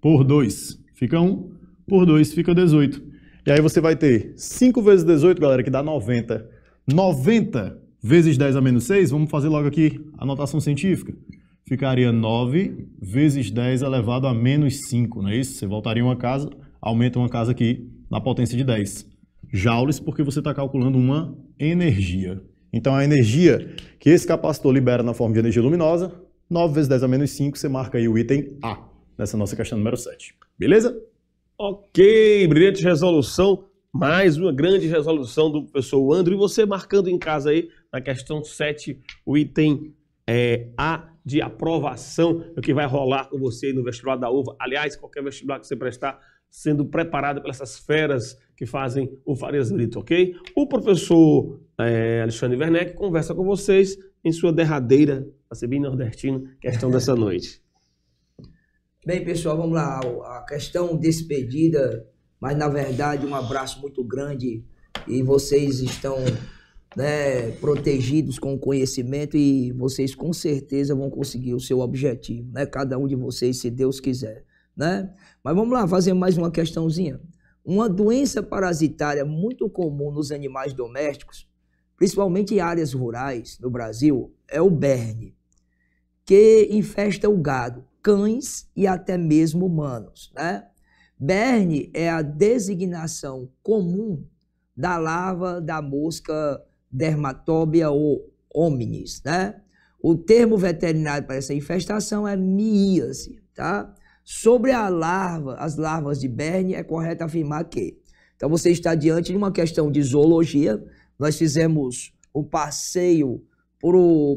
Por 2 fica 1, por 2 fica 18. E aí você vai ter 5 vezes 18, galera, que dá 90. 90 vezes 10 a menos 6, vamos fazer logo aqui a notação científica. Ficaria 9 vezes 10 elevado a menos 5, não é isso? Você voltaria uma casa, aumenta uma casa aqui na potência de 10 joules, porque você está calculando uma energia. Então a energia que esse capacitor libera na forma de energia luminosa, 9 vezes 10 a menos 5, você marca aí o item A nessa nossa questão número 7. Beleza? Ok, brilhante resolução. Mais uma grande resolução do professor Andro E você marcando em casa aí, na questão 7, o item é, A de aprovação, é o que vai rolar com você aí no vestibular da UVA. Aliás, qualquer vestibular que você prestar, sendo preparado pelas feras que fazem o Farias Brito, ok? O professor é, Alexandre Werneck conversa com vocês em sua derradeira, a ser bem nordestino, questão dessa noite. Bem, pessoal, vamos lá. A questão despedida, mas na verdade um abraço muito grande e vocês estão né, protegidos com o conhecimento e vocês com certeza vão conseguir o seu objetivo, né? Cada um de vocês, se Deus quiser, né? Mas vamos lá fazer mais uma questãozinha. Uma doença parasitária muito comum nos animais domésticos principalmente em áreas rurais no Brasil, é o berne, que infesta o gado, cães e até mesmo humanos. Né? Berne é a designação comum da larva da mosca dermatóbia ou hominis. Né? O termo veterinário para essa infestação é miíase. Tá? Sobre a larva, as larvas de Berne, é correto afirmar que. Então você está diante de uma questão de zoologia, nós fizemos um passeio por,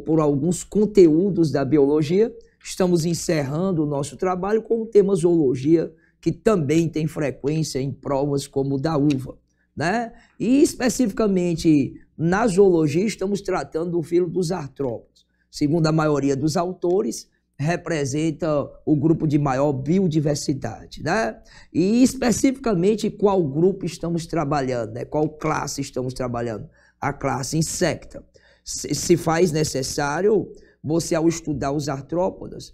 por alguns conteúdos da biologia. Estamos encerrando o nosso trabalho com o tema zoologia, que também tem frequência em provas como o da uva. Né? E especificamente na zoologia, estamos tratando o filo dos artrópodes. Segundo a maioria dos autores, representa o grupo de maior biodiversidade, né? E especificamente qual grupo estamos trabalhando, né? Qual classe estamos trabalhando? A classe insecta. Se faz necessário você ao estudar os artrópodos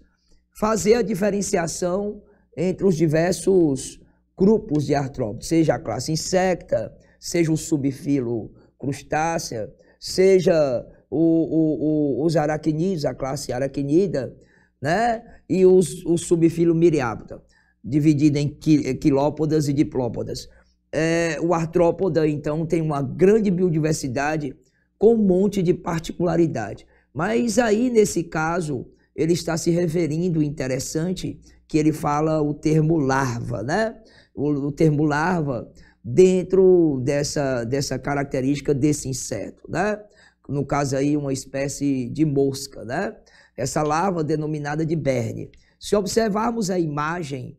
fazer a diferenciação entre os diversos grupos de artrópodes, seja a classe insecta, seja o subfilo crustácea, seja o, o, o, os aracnídeos, a classe aracnida, né? E o, o subfilo miriápoda, dividido em quilópodas e diplópodas. É, o artrópoda, então, tem uma grande biodiversidade com um monte de particularidade. Mas aí, nesse caso, ele está se referindo, interessante, que ele fala o termo larva, né? O, o termo larva dentro dessa, dessa característica desse inseto, né? No caso aí, uma espécie de mosca, né? essa larva denominada de berne. Se observarmos a imagem,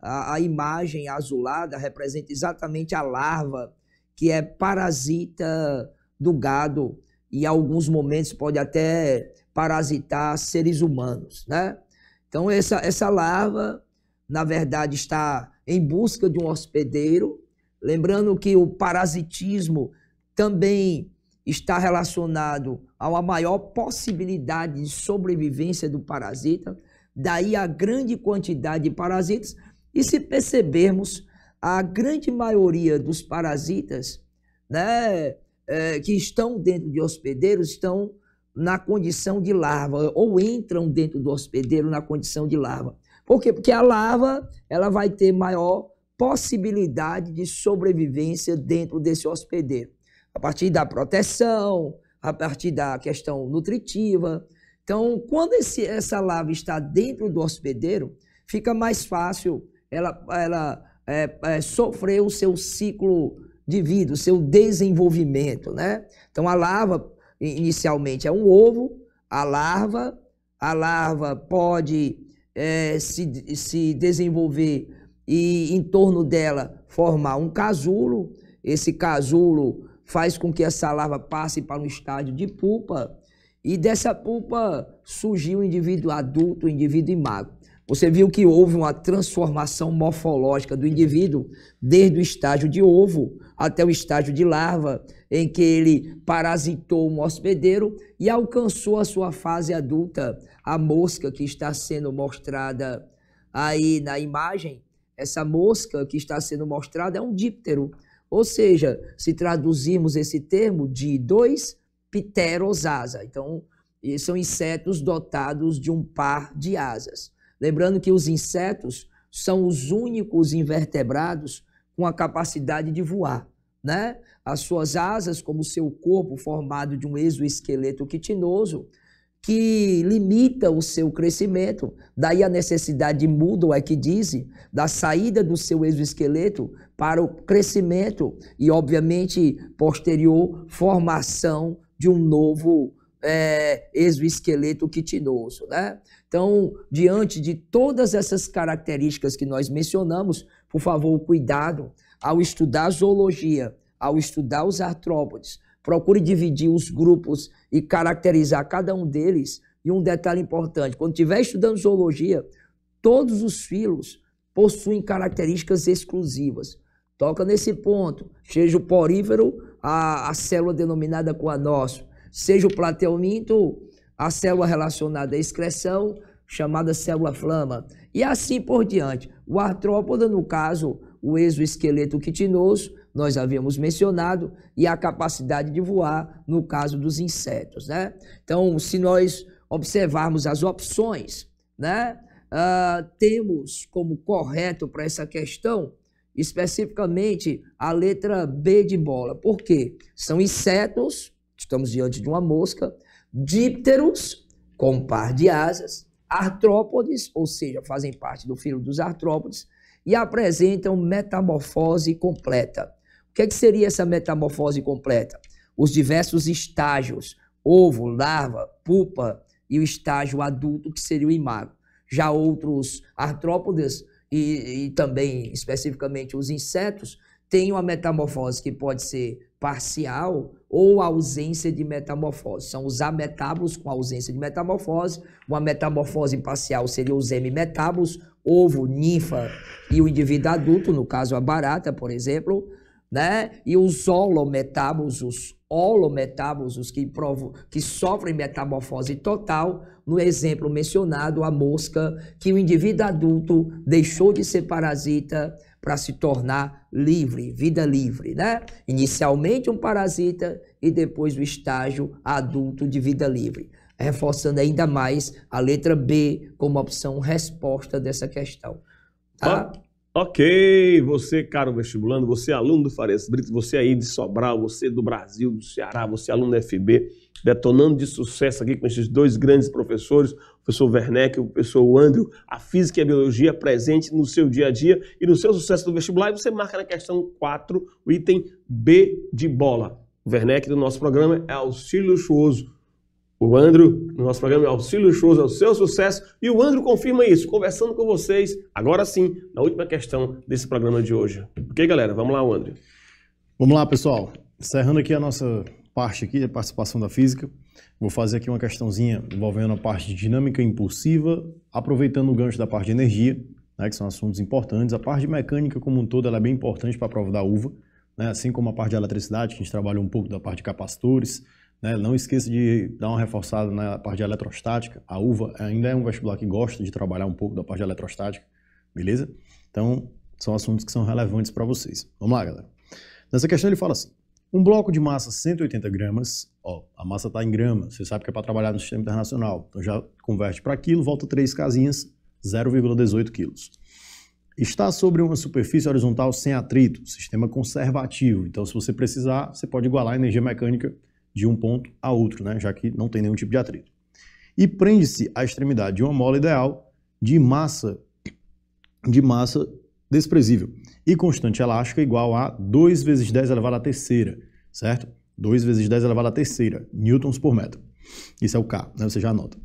a, a imagem azulada representa exatamente a larva que é parasita do gado e em alguns momentos pode até parasitar seres humanos, né? Então essa, essa larva, na verdade, está em busca de um hospedeiro, lembrando que o parasitismo também está relacionado a uma maior possibilidade de sobrevivência do parasita, daí a grande quantidade de parasitas. E se percebermos, a grande maioria dos parasitas né, é, que estão dentro de hospedeiros estão na condição de larva, ou entram dentro do hospedeiro na condição de larva. Por quê? Porque a larva ela vai ter maior possibilidade de sobrevivência dentro desse hospedeiro. A partir da proteção, a partir da questão nutritiva. Então, quando esse, essa larva está dentro do hospedeiro, fica mais fácil ela, ela é, é, sofrer o seu ciclo de vida, o seu desenvolvimento, né? Então, a larva, inicialmente, é um ovo, a larva, a larva pode é, se, se desenvolver e, em torno dela, formar um casulo, esse casulo faz com que essa larva passe para um estágio de pulpa e dessa pulpa surgiu o um indivíduo adulto, o um indivíduo imago. Você viu que houve uma transformação morfológica do indivíduo desde o estágio de ovo até o estágio de larva, em que ele parasitou um hospedeiro e alcançou a sua fase adulta. A mosca que está sendo mostrada aí na imagem, essa mosca que está sendo mostrada é um díptero. Ou seja, se traduzirmos esse termo de dois, pteros asa. Então, são insetos dotados de um par de asas. Lembrando que os insetos são os únicos invertebrados com a capacidade de voar. Né? As suas asas, como seu corpo formado de um exoesqueleto quitinoso, que limita o seu crescimento, daí a necessidade de Moodle é que diz, da saída do seu exoesqueleto para o crescimento e, obviamente, posterior formação de um novo é, exoesqueleto quitinoso. Né? Então, diante de todas essas características que nós mencionamos, por favor, cuidado ao estudar zoologia, ao estudar os artrópodes. Procure dividir os grupos e caracterizar cada um deles. E um detalhe importante: quando estiver estudando zoologia, todos os filos possuem características exclusivas. Toca nesse ponto, seja o porífero, a, a célula denominada coanócio, seja o plateuminto, a célula relacionada à excreção, chamada célula flama, e assim por diante. O artrópoda, no caso, o exoesqueleto quitinoso, nós havíamos mencionado, e a capacidade de voar, no caso dos insetos. Né? Então, se nós observarmos as opções, né, uh, temos como correto para essa questão especificamente a letra B de bola. Por quê? São insetos, estamos diante de uma mosca, dípteros, com um par de asas, artrópodes, ou seja, fazem parte do filo dos artrópodes, e apresentam metamorfose completa. O que, é que seria essa metamorfose completa? Os diversos estágios, ovo, larva, pupa e o estágio adulto, que seria o imago. Já outros artrópodes e, e também especificamente os insetos, têm uma metamorfose que pode ser parcial ou ausência de metamorfose. São os ametábulos com ausência de metamorfose. Uma metamorfose parcial seria os hemimetábulos, ovo, ninfa e o indivíduo adulto, no caso a barata, por exemplo, né? E os holometábulos, os holometábulos que, provo que sofrem metamorfose total, no exemplo mencionado, a mosca, que o indivíduo adulto deixou de ser parasita para se tornar livre, vida livre, né? Inicialmente um parasita e depois o estágio adulto de vida livre. Reforçando ainda mais a letra B como opção resposta dessa questão. Tá? Ok, você, caro vestibulando, você aluno do Farias Brito, você aí de Sobral, você do Brasil, do Ceará, você aluno da FB, detonando de sucesso aqui com esses dois grandes professores, o professor Werneck e o professor Andrew, a física e a biologia presente no seu dia a dia e no seu sucesso do vestibular. E você marca na questão 4 o item B de bola. O Werneck do nosso programa é auxílio luxuoso o Andro, no nosso programa Auxílio Luxuoso é ao seu sucesso, e o Andro confirma isso, conversando com vocês, agora sim, na última questão desse programa de hoje. Ok, galera? Vamos lá, Andro. Vamos lá, pessoal. Encerrando aqui a nossa parte aqui, a participação da física, vou fazer aqui uma questãozinha envolvendo a parte de dinâmica impulsiva, aproveitando o gancho da parte de energia, né, que são assuntos importantes. A parte de mecânica como um todo é bem importante para a prova da UVA, né, assim como a parte de eletricidade, que a gente trabalha um pouco da parte de capacitores, né? Não esqueça de dar uma reforçada na parte de eletrostática. A UVA ainda é um vestibular que gosta de trabalhar um pouco da parte de eletrostática, beleza? Então, são assuntos que são relevantes para vocês. Vamos lá, galera. Nessa questão ele fala assim, um bloco de massa 180 gramas, ó, a massa está em grama, você sabe que é para trabalhar no sistema internacional, então já converte para quilo, volta três casinhas, 0,18 quilos. Está sobre uma superfície horizontal sem atrito, sistema conservativo, então se você precisar, você pode igualar a energia mecânica de um ponto a outro, né? já que não tem nenhum tipo de atrito. E prende-se à extremidade de uma mola ideal de massa de massa desprezível e constante elástica igual a 2 vezes 10 elevado à terceira, certo? 2 vezes 10 elevado à terceira, newtons por metro. Isso é o K, né? você já anota.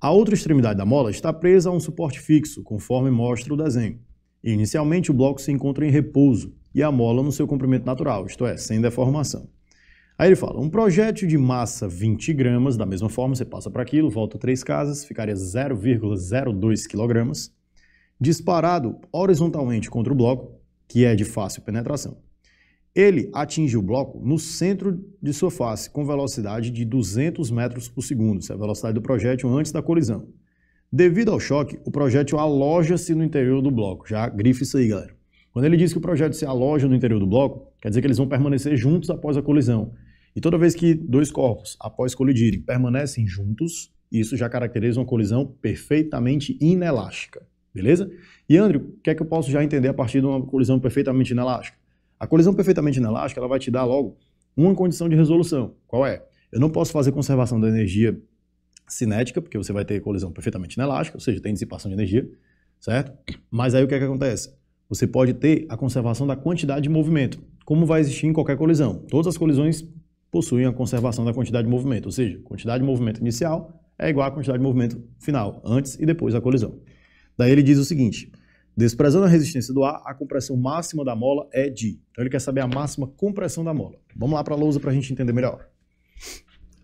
A outra extremidade da mola está presa a um suporte fixo, conforme mostra o desenho. Inicialmente, o bloco se encontra em repouso e a mola no seu comprimento natural, isto é, sem deformação. Aí ele fala, um projétil de massa 20 gramas, da mesma forma, você passa para aquilo, volta três casas, ficaria 0,02 quilogramas, disparado horizontalmente contra o bloco, que é de fácil penetração. Ele atinge o bloco no centro de sua face, com velocidade de 200 metros por segundo, essa é a velocidade do projétil antes da colisão. Devido ao choque, o projétil aloja-se no interior do bloco. Já grife isso aí, galera. Quando ele diz que o projétil se aloja no interior do bloco, quer dizer que eles vão permanecer juntos após a colisão. E toda vez que dois corpos, após colidirem, permanecem juntos, isso já caracteriza uma colisão perfeitamente inelástica. Beleza? E, André, o que é que eu posso já entender a partir de uma colisão perfeitamente inelástica? A colisão perfeitamente inelástica ela vai te dar logo uma condição de resolução. Qual é? Eu não posso fazer conservação da energia cinética, porque você vai ter colisão perfeitamente inelástica, ou seja, tem dissipação de energia, certo? Mas aí o que é que acontece? Você pode ter a conservação da quantidade de movimento, como vai existir em qualquer colisão. Todas as colisões possuem a conservação da quantidade de movimento, ou seja, quantidade de movimento inicial é igual à quantidade de movimento final, antes e depois da colisão. Daí ele diz o seguinte: desprezando a resistência do ar, a compressão máxima da mola é de. Então ele quer saber a máxima compressão da mola. Vamos lá para a lousa para a gente entender melhor.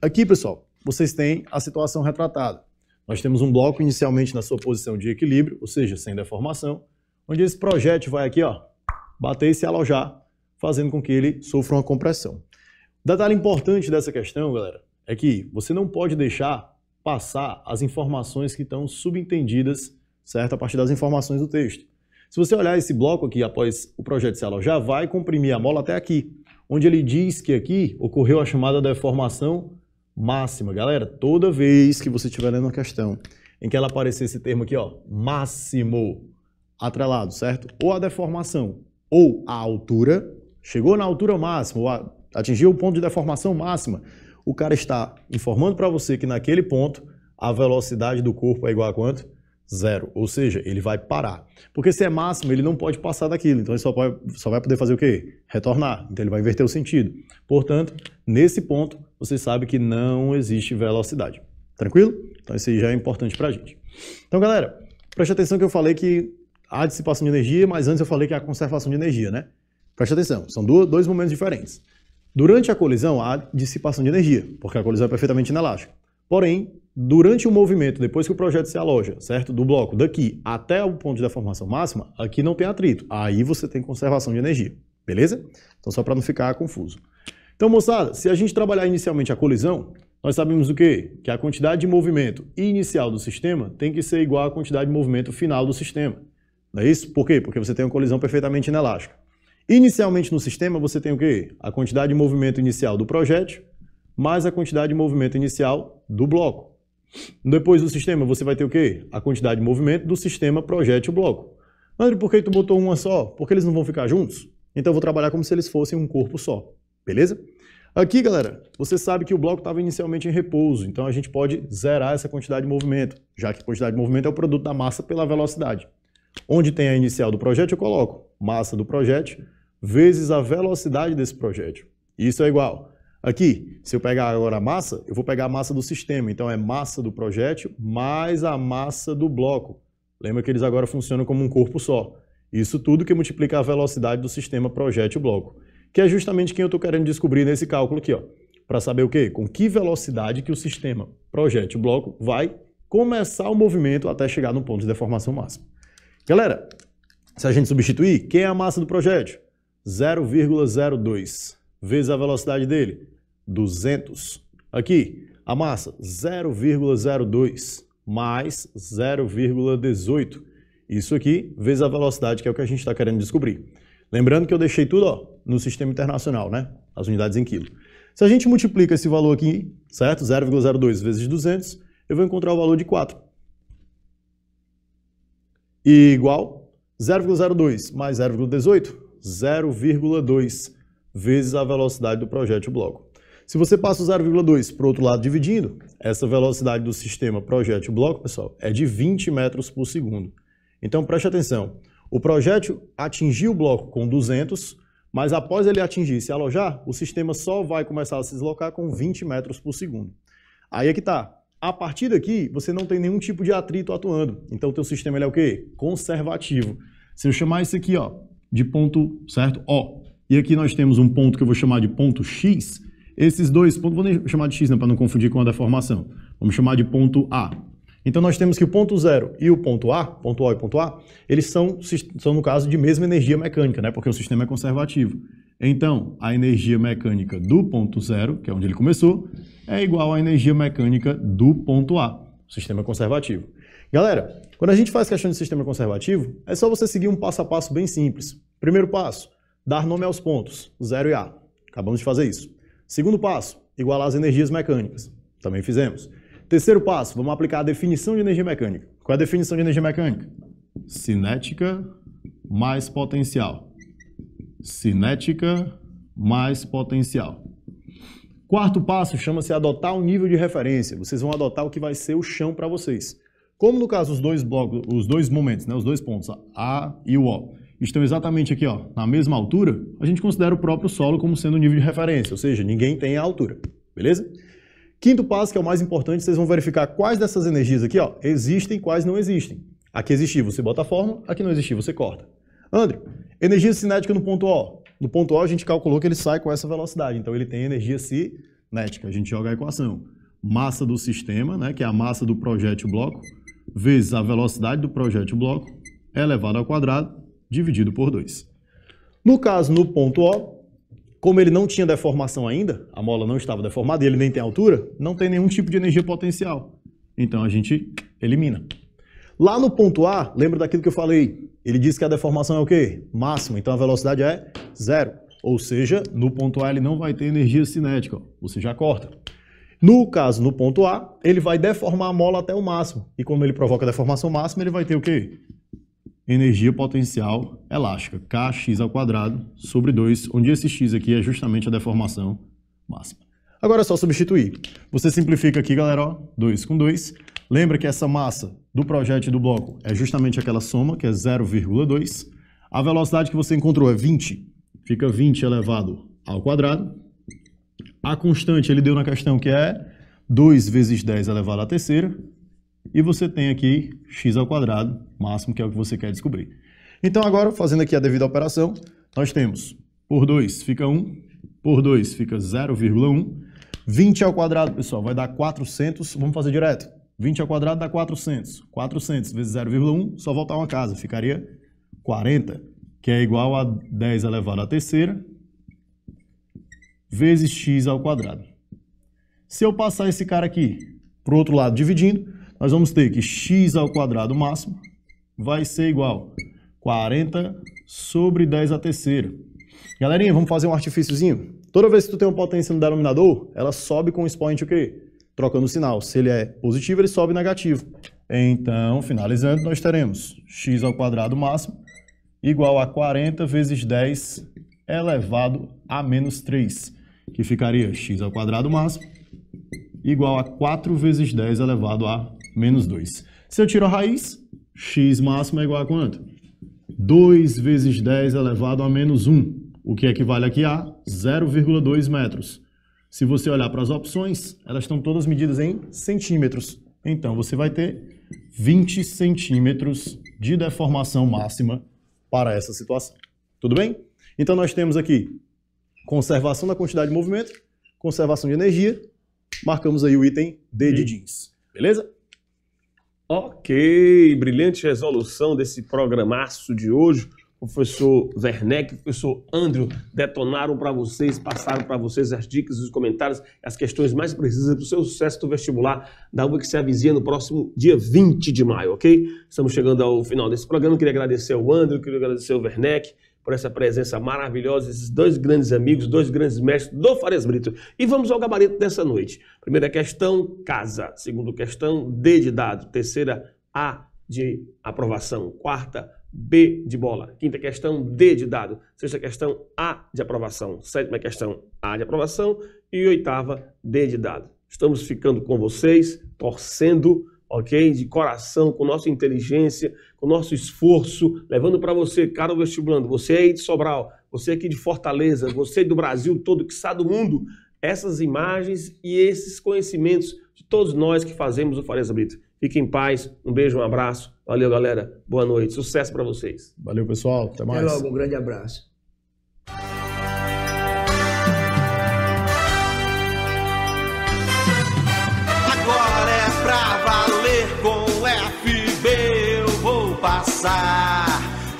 Aqui, pessoal, vocês têm a situação retratada. Nós temos um bloco inicialmente na sua posição de equilíbrio, ou seja, sem deformação, onde esse projétil vai aqui, ó, bater e se alojar, fazendo com que ele sofra uma compressão. Detalhe importante dessa questão, galera, é que você não pode deixar passar as informações que estão subentendidas, certo? A partir das informações do texto. Se você olhar esse bloco aqui após o projeto de ela já vai comprimir a mola até aqui, onde ele diz que aqui ocorreu a chamada deformação máxima. Galera, toda vez que você estiver lendo uma questão em que ela aparecer esse termo aqui, ó, máximo, atrelado, certo? Ou a deformação, ou a altura, chegou na altura máxima, ou a atingiu o ponto de deformação máxima, o cara está informando para você que naquele ponto a velocidade do corpo é igual a quanto? Zero. Ou seja, ele vai parar. Porque se é máximo, ele não pode passar daquilo. Então ele só, pode, só vai poder fazer o quê? Retornar. Então ele vai inverter o sentido. Portanto, nesse ponto, você sabe que não existe velocidade. Tranquilo? Então isso aí já é importante para a gente. Então, galera, preste atenção que eu falei que há dissipação de energia, mas antes eu falei que há conservação de energia, né? Preste atenção, são dois momentos diferentes. Durante a colisão, há dissipação de energia, porque a colisão é perfeitamente inelástica. Porém, durante o movimento, depois que o projeto se aloja, certo? Do bloco daqui até o ponto de deformação máxima, aqui não tem atrito. Aí você tem conservação de energia, beleza? Então, só para não ficar confuso. Então, moçada, se a gente trabalhar inicialmente a colisão, nós sabemos o quê? Que a quantidade de movimento inicial do sistema tem que ser igual à quantidade de movimento final do sistema. Não é isso? Por quê? Porque você tem uma colisão perfeitamente inelástica. Inicialmente no sistema você tem o quê? A quantidade de movimento inicial do projétil mais a quantidade de movimento inicial do bloco. Depois do sistema você vai ter o quê? A quantidade de movimento do sistema projétil-bloco. André, por que tu botou uma só? Porque eles não vão ficar juntos? Então eu vou trabalhar como se eles fossem um corpo só, beleza? Aqui, galera, você sabe que o bloco estava inicialmente em repouso, então a gente pode zerar essa quantidade de movimento, já que a quantidade de movimento é o produto da massa pela velocidade. Onde tem a inicial do projétil, eu coloco massa do projétil vezes a velocidade desse projétil. Isso é igual. Aqui, se eu pegar agora a massa, eu vou pegar a massa do sistema. Então, é massa do projétil mais a massa do bloco. Lembra que eles agora funcionam como um corpo só. Isso tudo que multiplica a velocidade do sistema projétil-bloco, que é justamente quem eu estou querendo descobrir nesse cálculo aqui. ó. Para saber o quê? Com que velocidade que o sistema projétil-bloco vai começar o movimento até chegar no ponto de deformação máxima. Galera, se a gente substituir, quem é a massa do projétil? 0,02 vezes a velocidade dele, 200. Aqui, a massa 0,02 mais 0,18. Isso aqui vezes a velocidade, que é o que a gente está querendo descobrir. Lembrando que eu deixei tudo ó, no sistema internacional, né? As unidades em quilo. Se a gente multiplica esse valor aqui, certo? 0,02 vezes 200, eu vou encontrar o valor de 4 igual 0,02 mais 0,18, 0,2 vezes a velocidade do projétil bloco. Se você passa o 0,2 para o outro lado dividindo, essa velocidade do sistema projétil bloco, pessoal, é de 20 metros por segundo. Então preste atenção, o projétil atingiu o bloco com 200, mas após ele atingir e se alojar, o sistema só vai começar a se deslocar com 20 metros por segundo. Aí é que está a partir daqui, você não tem nenhum tipo de atrito atuando. Então, o teu sistema é o quê? Conservativo. Se eu chamar isso aqui ó, de ponto, certo? O. E aqui nós temos um ponto que eu vou chamar de ponto X. Esses dois pontos, vou nem chamar de X né, para não confundir com a deformação. Vamos chamar de ponto A. Então nós temos que o ponto zero e o ponto A, ponto O e ponto A, eles são, são no caso de mesma energia mecânica, né? porque o sistema é conservativo. Então, a energia mecânica do ponto zero, que é onde ele começou, é igual à energia mecânica do ponto A, sistema conservativo. Galera, quando a gente faz questão de sistema conservativo, é só você seguir um passo a passo bem simples. Primeiro passo, dar nome aos pontos, zero e A. Acabamos de fazer isso. Segundo passo, igualar as energias mecânicas. Também fizemos. Terceiro passo, vamos aplicar a definição de energia mecânica. Qual é a definição de energia mecânica? Cinética mais potencial. Cinética mais potencial. Quarto passo chama-se adotar um nível de referência. Vocês vão adotar o que vai ser o chão para vocês. Como no caso os dois blocos, os dois momentos, né, os dois pontos, A e o O, estão exatamente aqui, ó, na mesma altura, a gente considera o próprio solo como sendo o nível de referência, ou seja, ninguém tem a altura, beleza? Quinto passo, que é o mais importante, vocês vão verificar quais dessas energias aqui ó, existem e quais não existem. Aqui existir, você bota a fórmula, aqui não existir, você corta. André, energia cinética no ponto O. No ponto O a gente calculou que ele sai com essa velocidade, então ele tem energia cinética. A gente joga a equação. Massa do sistema, né, que é a massa do projétil bloco, vezes a velocidade do projétil bloco, elevado ao quadrado, dividido por 2. No caso, no ponto O, como ele não tinha deformação ainda, a mola não estava deformada e ele nem tem altura, não tem nenhum tipo de energia potencial. Então a gente elimina. Lá no ponto A, lembra daquilo que eu falei? Ele disse que a deformação é o quê? Máximo, então a velocidade é zero. Ou seja, no ponto A ele não vai ter energia cinética, você já corta. No caso, no ponto A, ele vai deformar a mola até o máximo. E como ele provoca a deformação máxima, ele vai ter o quê? energia potencial elástica, kx ao quadrado sobre 2, onde esse x aqui é justamente a deformação máxima. Agora é só substituir. Você simplifica aqui, galera, ó, 2 com 2. Lembra que essa massa do projétil do bloco é justamente aquela soma, que é 0,2. A velocidade que você encontrou é 20. Fica 20 elevado ao quadrado. A constante ele deu na questão que é 2 vezes 10 elevado à terceira e você tem aqui x ao quadrado, máximo, que é o que você quer descobrir. Então, agora, fazendo aqui a devida operação, nós temos por 2 fica 1, por 2 fica 0,1, 20 ao quadrado, pessoal, vai dar 400, vamos fazer direto. 20 ao quadrado dá 400, 400 vezes 0,1, só voltar uma casa, ficaria 40, que é igual a 10 elevado à terceira, vezes x ao quadrado. Se eu passar esse cara aqui para o outro lado dividindo, nós vamos ter que x ao quadrado máximo vai ser igual 40 sobre 10 a terceira. Galerinha, vamos fazer um artifíciozinho? Toda vez que tu tem uma potência no denominador, ela sobe com o expoente o quê? Trocando o sinal. Se ele é positivo, ele sobe negativo. Então, finalizando, nós teremos x ao quadrado máximo igual a 40 vezes 10 elevado a menos 3, que ficaria x ao quadrado máximo igual a 4 vezes 10 elevado a menos 2. Se eu tiro a raiz, x máximo é igual a quanto? 2 vezes 10 é elevado a menos 1, o que equivale aqui a 0,2 metros. Se você olhar para as opções, elas estão todas medidas em centímetros. Então, você vai ter 20 centímetros de deformação máxima para essa situação. Tudo bem? Então, nós temos aqui conservação da quantidade de movimento, conservação de energia, marcamos aí o item D de jeans. Beleza? Ok, brilhante resolução desse programaço de hoje. Professor Werneck, professor Andrew, detonaram para vocês, passaram para vocês as dicas, os comentários, as questões mais precisas para o seu sucesso do vestibular da UBA que se avizinha no próximo dia 20 de maio, ok? Estamos chegando ao final desse programa. Queria agradecer ao Andrew, queria agradecer ao Werneck, por essa presença maravilhosa, esses dois grandes amigos, dois grandes mestres do Farias Brito. E vamos ao gabarito dessa noite. Primeira questão, casa. Segunda questão, D de dado. Terceira, A de aprovação. Quarta, B de bola. Quinta questão, D de dado. Sexta questão, A de aprovação. Sétima questão, A de aprovação. E oitava, D de dado. Estamos ficando com vocês, torcendo, ok? De coração, com nossa inteligência, o nosso esforço, levando para você, caro vestibulando, você aí de Sobral, você aqui de Fortaleza, você do Brasil todo, que sabe do mundo, essas imagens e esses conhecimentos de todos nós que fazemos o Fareza Brito. Fique em paz, um beijo, um abraço. Valeu, galera. Boa noite. Sucesso para vocês. Valeu, pessoal. Até mais. Até logo, um grande abraço.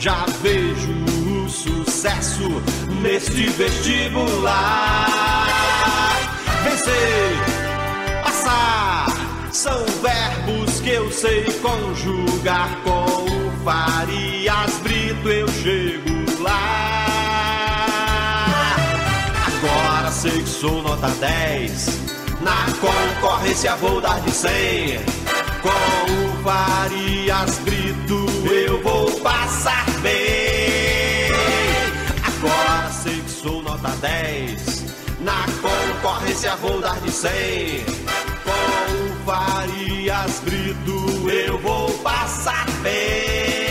Já vejo o sucesso neste vestibular. Vencer, passar, são verbos que eu sei conjugar com o Farias Brito. Eu chego lá. Agora sei que sou nota 10. Na concorrência vou dar de 100 com o Farias Brito eu vou passar bem. Agora sei que sou nota 10, na concorrência vou dar de 100. Com Farias Brito eu vou passar bem.